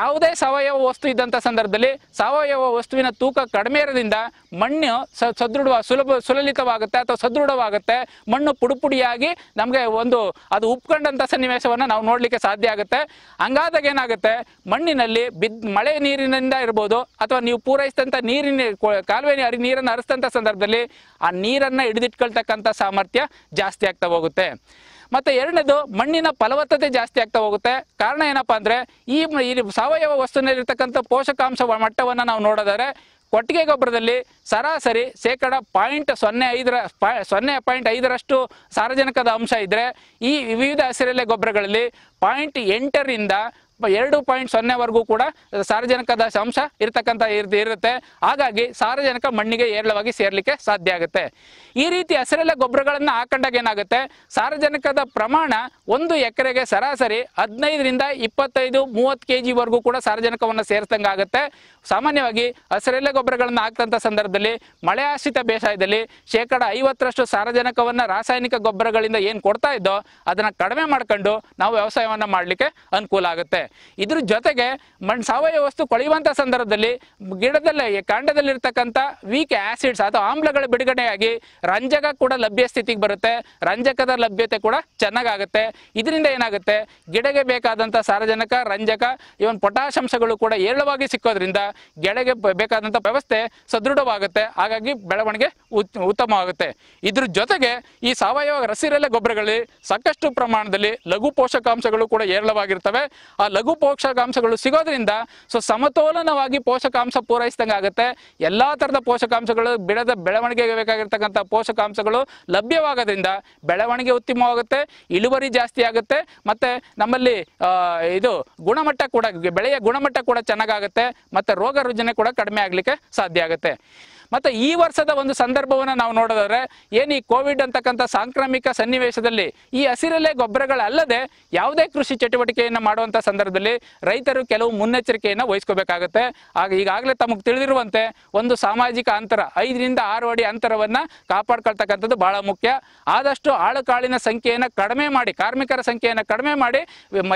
ಯಾವುದೇ ಸಾವಯವ ವಸ್ತು ಇದ್ದಂಥ ಸಂದರ್ಭದಲ್ಲಿ ಸಾವಯವ ವಸ್ತುವಿನ ತೂಕ ಕಡಿಮೆ ಇರೋದ್ರಿಂದ ಮಣ್ಣು ಸ ಸದೃಢ ಸುಲಭ ಸುಲಲಿತವಾಗುತ್ತೆ ಅಥವಾ ಸದೃಢವಾಗುತ್ತೆ ಮಣ್ಣು ಪುಡುಪುಡಿಯಾಗಿ ನಮಗೆ ಒಂದು ಅದು ಉಪ್ಕೊಂಡಂಥ ಸನ್ನಿವೇಶವನ್ನು ನಾವು ನೋಡಲಿಕ್ಕೆ ಸಾಧ್ಯ ಆಗುತ್ತೆ ಹಂಗಾದಾಗ ಏನಾಗುತ್ತೆ ಮಣ್ಣಿನಲ್ಲಿ ಬಿದ್ ಮಳೆ ನೀರಿನಿಂದ ಇರ್ಬೋದು ಅಥವಾ ನೀವು ಪೂರೈಸಿದಂಥ ನೀರಿನ ಕಾಲುವೆ ಹರಿ ನೀರನ್ನು ಹರಿಸಿದಂಥ ಸಂದರ್ಭದಲ್ಲಿ ಆ ನೀರನ್ನು ಹಿಡಿದಿಟ್ಕೊಳ್ತಕ್ಕಂಥ ಸಾಮರ್ಥ್ಯ ಜಾಸ್ತಿ ಆಗ್ತಾ ಹೋಗುತ್ತೆ ಮತ್ತೆ ಎರಡನೇದು ಮಣ್ಣಿನ ಫಲವತ್ತತೆ ಜಾಸ್ತಿ ಆಗ್ತಾ ಹೋಗುತ್ತೆ ಕಾರಣ ಏನಪ್ಪಾ ಅಂದ್ರೆ ಈ ಸಾವಯವ ವಸ್ತುನಲ್ಲಿರ್ತಕ್ಕಂಥ ಪೋಷಕಾಂಶ ಮಟ್ಟವನ್ನು ನಾವು ನೋಡೋದಾದ್ರೆ ಕೊಟ್ಟಿಗೆ ಗೊಬ್ಬರದಲ್ಲಿ ಸರಾಸರಿ ಶೇಕಡ ಪಾಯಿಂಟ್ ಸೊನ್ನೆ ಐದರ ಸೊನ್ನೆ ಪಾಯಿಂಟ್ ಐದರಷ್ಟು ಸಾರಜನಕದ ಅಂಶ ಇದ್ದರೆ ಈ ವಿವಿಧ ಹಸಿರೆಲೆ ಗೊಬ್ಬರಗಳಲ್ಲಿ ಪಾಯಿಂಟ್ ಎಂಟರಿಂದ ಎರಡು ಪಾಯಿಂಟ್ ಸೊನ್ನೆವರೆಗೂ ಕೂಡ ಸಾರ್ವಜನಿಕದ ಅಂಶ ಇರತಕ್ಕಂಥ ಇರುತ್ತೆ ಹಾಗಾಗಿ ಸಾರಜನಕ ಮಣ್ಣಿಗೆ ಏರಳವಾಗಿ ಸೇರ್ಲಿಕ್ಕೆ ಸಾಧ್ಯ ಆಗುತ್ತೆ ಈ ರೀತಿ ಹಸಿರೆಲ್ಲ ಗೊಬ್ಬರಗಳನ್ನು ಹಾಕೊಂಡಾಗ ಏನಾಗುತ್ತೆ ಸಾರಜನಕದ ಪ್ರಮಾಣ ಒಂದು ಎಕರೆಗೆ ಸರಾಸರಿ ಹದಿನೈದರಿಂದ ಇಪ್ಪತ್ತೈದು ಮೂವತ್ತು ಕೆ ಜಿವರೆಗೂ ಕೂಡ ಸಾರ್ವಜನಿಕವನ್ನು ಸೇರಿಸಿದಂಗೆ ಆಗುತ್ತೆ ಸಾಮಾನ್ಯವಾಗಿ ಹಸಿರೆಲ್ಲ ಗೊಬ್ಬರಗಳನ್ನು ಹಾಕ್ತಂಥ ಸಂದರ್ಭದಲ್ಲಿ ಮಳೆ ಆಶ್ರಿತ ಬೇಸಾಯದಲ್ಲಿ ಶೇಕಡ ಐವತ್ತರಷ್ಟು ಸಾರಜನಕವನ್ನು ರಾಸಾಯನಿಕ ಗೊಬ್ಬರಗಳಿಂದ ಏನು ಕೊಡ್ತಾ ಇದ್ದೋ ಅದನ್ನು ಕಡಿಮೆ ಮಾಡ್ಕೊಂಡು ನಾವು ವ್ಯವಸಾಯವನ್ನು ಮಾಡಲಿಕ್ಕೆ ಅನುಕೂಲ ಆಗುತ್ತೆ ಇದ್ರ ಜೊತೆಗೆ ಮಣ್ಣು ಸಾವಯವ ವಸ್ತು ಕೊಳೆಯುವಂಥ ಸಂದರ್ಭದಲ್ಲಿ ಗಿಡದಲ್ಲೇ ಕಾಂಡದಲ್ಲಿರ್ತಕ್ಕಂಥ ವೀಕ್ ಆಸಿಡ್ಸ್ ಅಥವಾ ಆಮ್ಲಗಳ ಬಿಡುಗಡೆಯಾಗಿ ರಂಜಕ ಕೂಡ ಲಭ್ಯ ಸ್ಥಿತಿಗೆ ಬರುತ್ತೆ ರಂಜಕದ ಲಭ್ಯತೆ ಕೂಡ ಚೆನ್ನಾಗಾಗುತ್ತೆ ಇದರಿಂದ ಏನಾಗುತ್ತೆ ಗಿಡಗೆ ಬೇಕಾದಂಥ ಸಾರಜನಕ ರಂಜಕ ಇವನ್ ಪೊಟಾಶಾಂಶಗಳು ಕೂಡ ಏರಳವಾಗಿ ಸಿಕ್ಕೋದ್ರಿಂದ ಗಿಡಗೆ ಬೇಕಾದಂಥ ವ್ಯವಸ್ಥೆ ಸದೃಢವಾಗುತ್ತೆ ಹಾಗಾಗಿ ಬೆಳವಣಿಗೆ ಉತ್ತಮವಾಗುತ್ತೆ ಇದ್ರ ಜೊತೆಗೆ ಈ ಸಾವಯವ ರಸಿರೆಲೆ ಗೊಬ್ಬರಗಳಲ್ಲಿ ಸಾಕಷ್ಟು ಪ್ರಮಾಣದಲ್ಲಿ ಲಘು ಪೋಷಕಾಂಶಗಳು ಕೂಡ ಏರಳವಾಗಿರ್ತವೆ ಆ ಲಘು ಪೋಷಕಾಂಶಗಳು ಸಿಗೋದ್ರಿಂದ ಸೊ ಸಮತೋಲನವಾಗಿ ಪೋಷಕಾಂಶ ಪೂರೈಸಿದಂಗೆ ಆಗುತ್ತೆ ಎಲ್ಲ ಥರದ ಪೋಷಕಾಂಶಗಳು ಬಿಡದ ಬೆಳವಣಿಗೆಗೆ ಬೇಕಾಗಿರ್ತಕ್ಕಂಥ ಪೋಷಕಾಂಶಗಳು ಲಭ್ಯವಾಗೋದ್ರಿಂದ ಬೆಳವಣಿಗೆ ಉತ್ತಮವಾಗುತ್ತೆ ಇಳುವರಿ ಜಾಸ್ತಿ ಆಗುತ್ತೆ ಮತ್ತು ನಮ್ಮಲ್ಲಿ ಇದು ಗುಣಮಟ್ಟ ಕೂಡ ಬೆಳೆಯ ಗುಣಮಟ್ಟ ಕೂಡ ಚೆನ್ನಾಗಾಗುತ್ತೆ ಮತ್ತು ರೋಗ ರುಜಿನ ಕೂಡ ಕಡಿಮೆ ಆಗಲಿಕ್ಕೆ ಸಾಧ್ಯ ಆಗುತ್ತೆ ಮತ್ತು ಈ ವರ್ಷದ ಒಂದು ಸಂದರ್ಭವನ್ನು ನಾವು ನೋಡಿದ್ರೆ ಏನು ಈ ಕೋವಿಡ್ ಅಂತಕ್ಕಂಥ ಸಾಂಕ್ರಾಮಿಕ ಸನ್ನಿವೇಶದಲ್ಲಿ ಈ ಹಸಿರಲೆ ಗೊಬ್ಬರಗಳಲ್ಲದೆ ಯಾವುದೇ ಕೃಷಿ ಚಟುವಟಿಕೆಯನ್ನು ಮಾಡುವಂಥ ಸಂದರ್ಭದಲ್ಲಿ ರೈತರು ಕೆಲವು ಮುನ್ನೆಚ್ಚರಿಕೆಯನ್ನು ವಹಿಸ್ಕೋಬೇಕಾಗುತ್ತೆ ಆಗ ಈಗಾಗಲೇ ತಮಗೆ ತಿಳಿದಿರುವಂತೆ ಒಂದು ಸಾಮಾಜಿಕ ಅಂತರ ಐದರಿಂದ ಆರು ಅಡಿ ಅಂತರವನ್ನು ಕಾಪಾಡ್ಕೊಳ್ತಕ್ಕಂಥದ್ದು ಬಹಳ ಮುಖ್ಯ ಆದಷ್ಟು ಆಳುಕಾಳಿನ ಸಂಖ್ಯೆಯನ್ನು ಕಡಿಮೆ ಮಾಡಿ ಕಾರ್ಮಿಕರ ಸಂಖ್ಯೆಯನ್ನು ಕಡಿಮೆ ಮಾಡಿ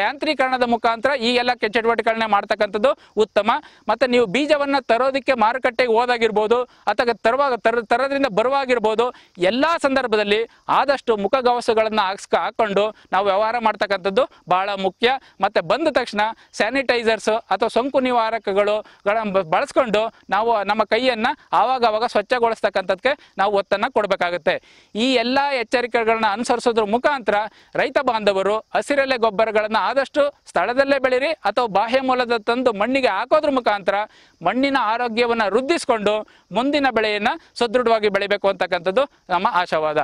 ಯಾಂತ್ರೀಕರಣದ ಮುಖಾಂತರ ಈ ಎಲ್ಲ ಚಟುವಟಿಕೆಗಳನ್ನ ಮಾಡ್ತಕ್ಕಂಥದ್ದು ಉತ್ತಮ ಮತ್ತು ನೀವು ಬೀಜವನ್ನು ತರೋದಕ್ಕೆ ಮಾರುಕಟ್ಟೆಗೆ ಹೋದಾಗಿರ್ಬೋದು ಅಥವಾ ತರುವಾಗ ತರ ತರೋದ್ರಿಂದ ಬರುವಾಗಿರ್ಬೋದು ಎಲ್ಲ ಸಂದರ್ಭದಲ್ಲಿ ಆದಷ್ಟು ಮುಖಗವಸುಗಳನ್ನು ಹಾಕ್ಸ್ ಹಾಕೊಂಡು ನಾವು ವ್ಯವಹಾರ ಮಾಡ್ತಕ್ಕಂಥದ್ದು ಬಹಳ ಮುಖ್ಯ ಮತ್ತು ಬಂದ ತಕ್ಷಣ ಸ್ಯಾನಿಟೈಸರ್ಸ್ ಅಥವಾ ಸೋಂಕು ನಿವಾರಕಗಳು ಬಳಸ್ಕೊಂಡು ನಾವು ನಮ್ಮ ಕೈಯನ್ನು ಆವಾಗ ಸ್ವಚ್ಛಗೊಳಿಸ್ತಕ್ಕಂಥದ್ಕೆ ನಾವು ಒತ್ತನ್ನು ಕೊಡಬೇಕಾಗುತ್ತೆ ಈ ಎಲ್ಲ ಎಚ್ಚರಿಕೆಗಳನ್ನ ಅನುಸರಿಸೋದ್ರ ಮುಖಾಂತರ ರೈತ ಬಾಂಧವರು ಹಸಿರೆಲೆ ಗೊಬ್ಬರಗಳನ್ನು ಆದಷ್ಟು ಸ್ಥಳದಲ್ಲೇ ಬೆಳೀರಿ ಅಥವಾ ಬಾಹ್ಯ ಮೂಲದ ತಂದು ಮಣ್ಣಿಗೆ ಹಾಕೋದ್ರ ಮುಖಾಂತರ ಮಣ್ಣಿನ ಆರೋಗ್ಯವನ್ನು ವೃದ್ಧಿಸಿಕೊಂಡು ಮುಂದಿನ ಬೆಳೆಯನ್ನು ಸದೃಢವಾಗಿ ಬೆಳಿಬೇಕು ಅಂತಕ್ಕಂಥದ್ದು ನಮ್ಮ ಆಶಾವಾದ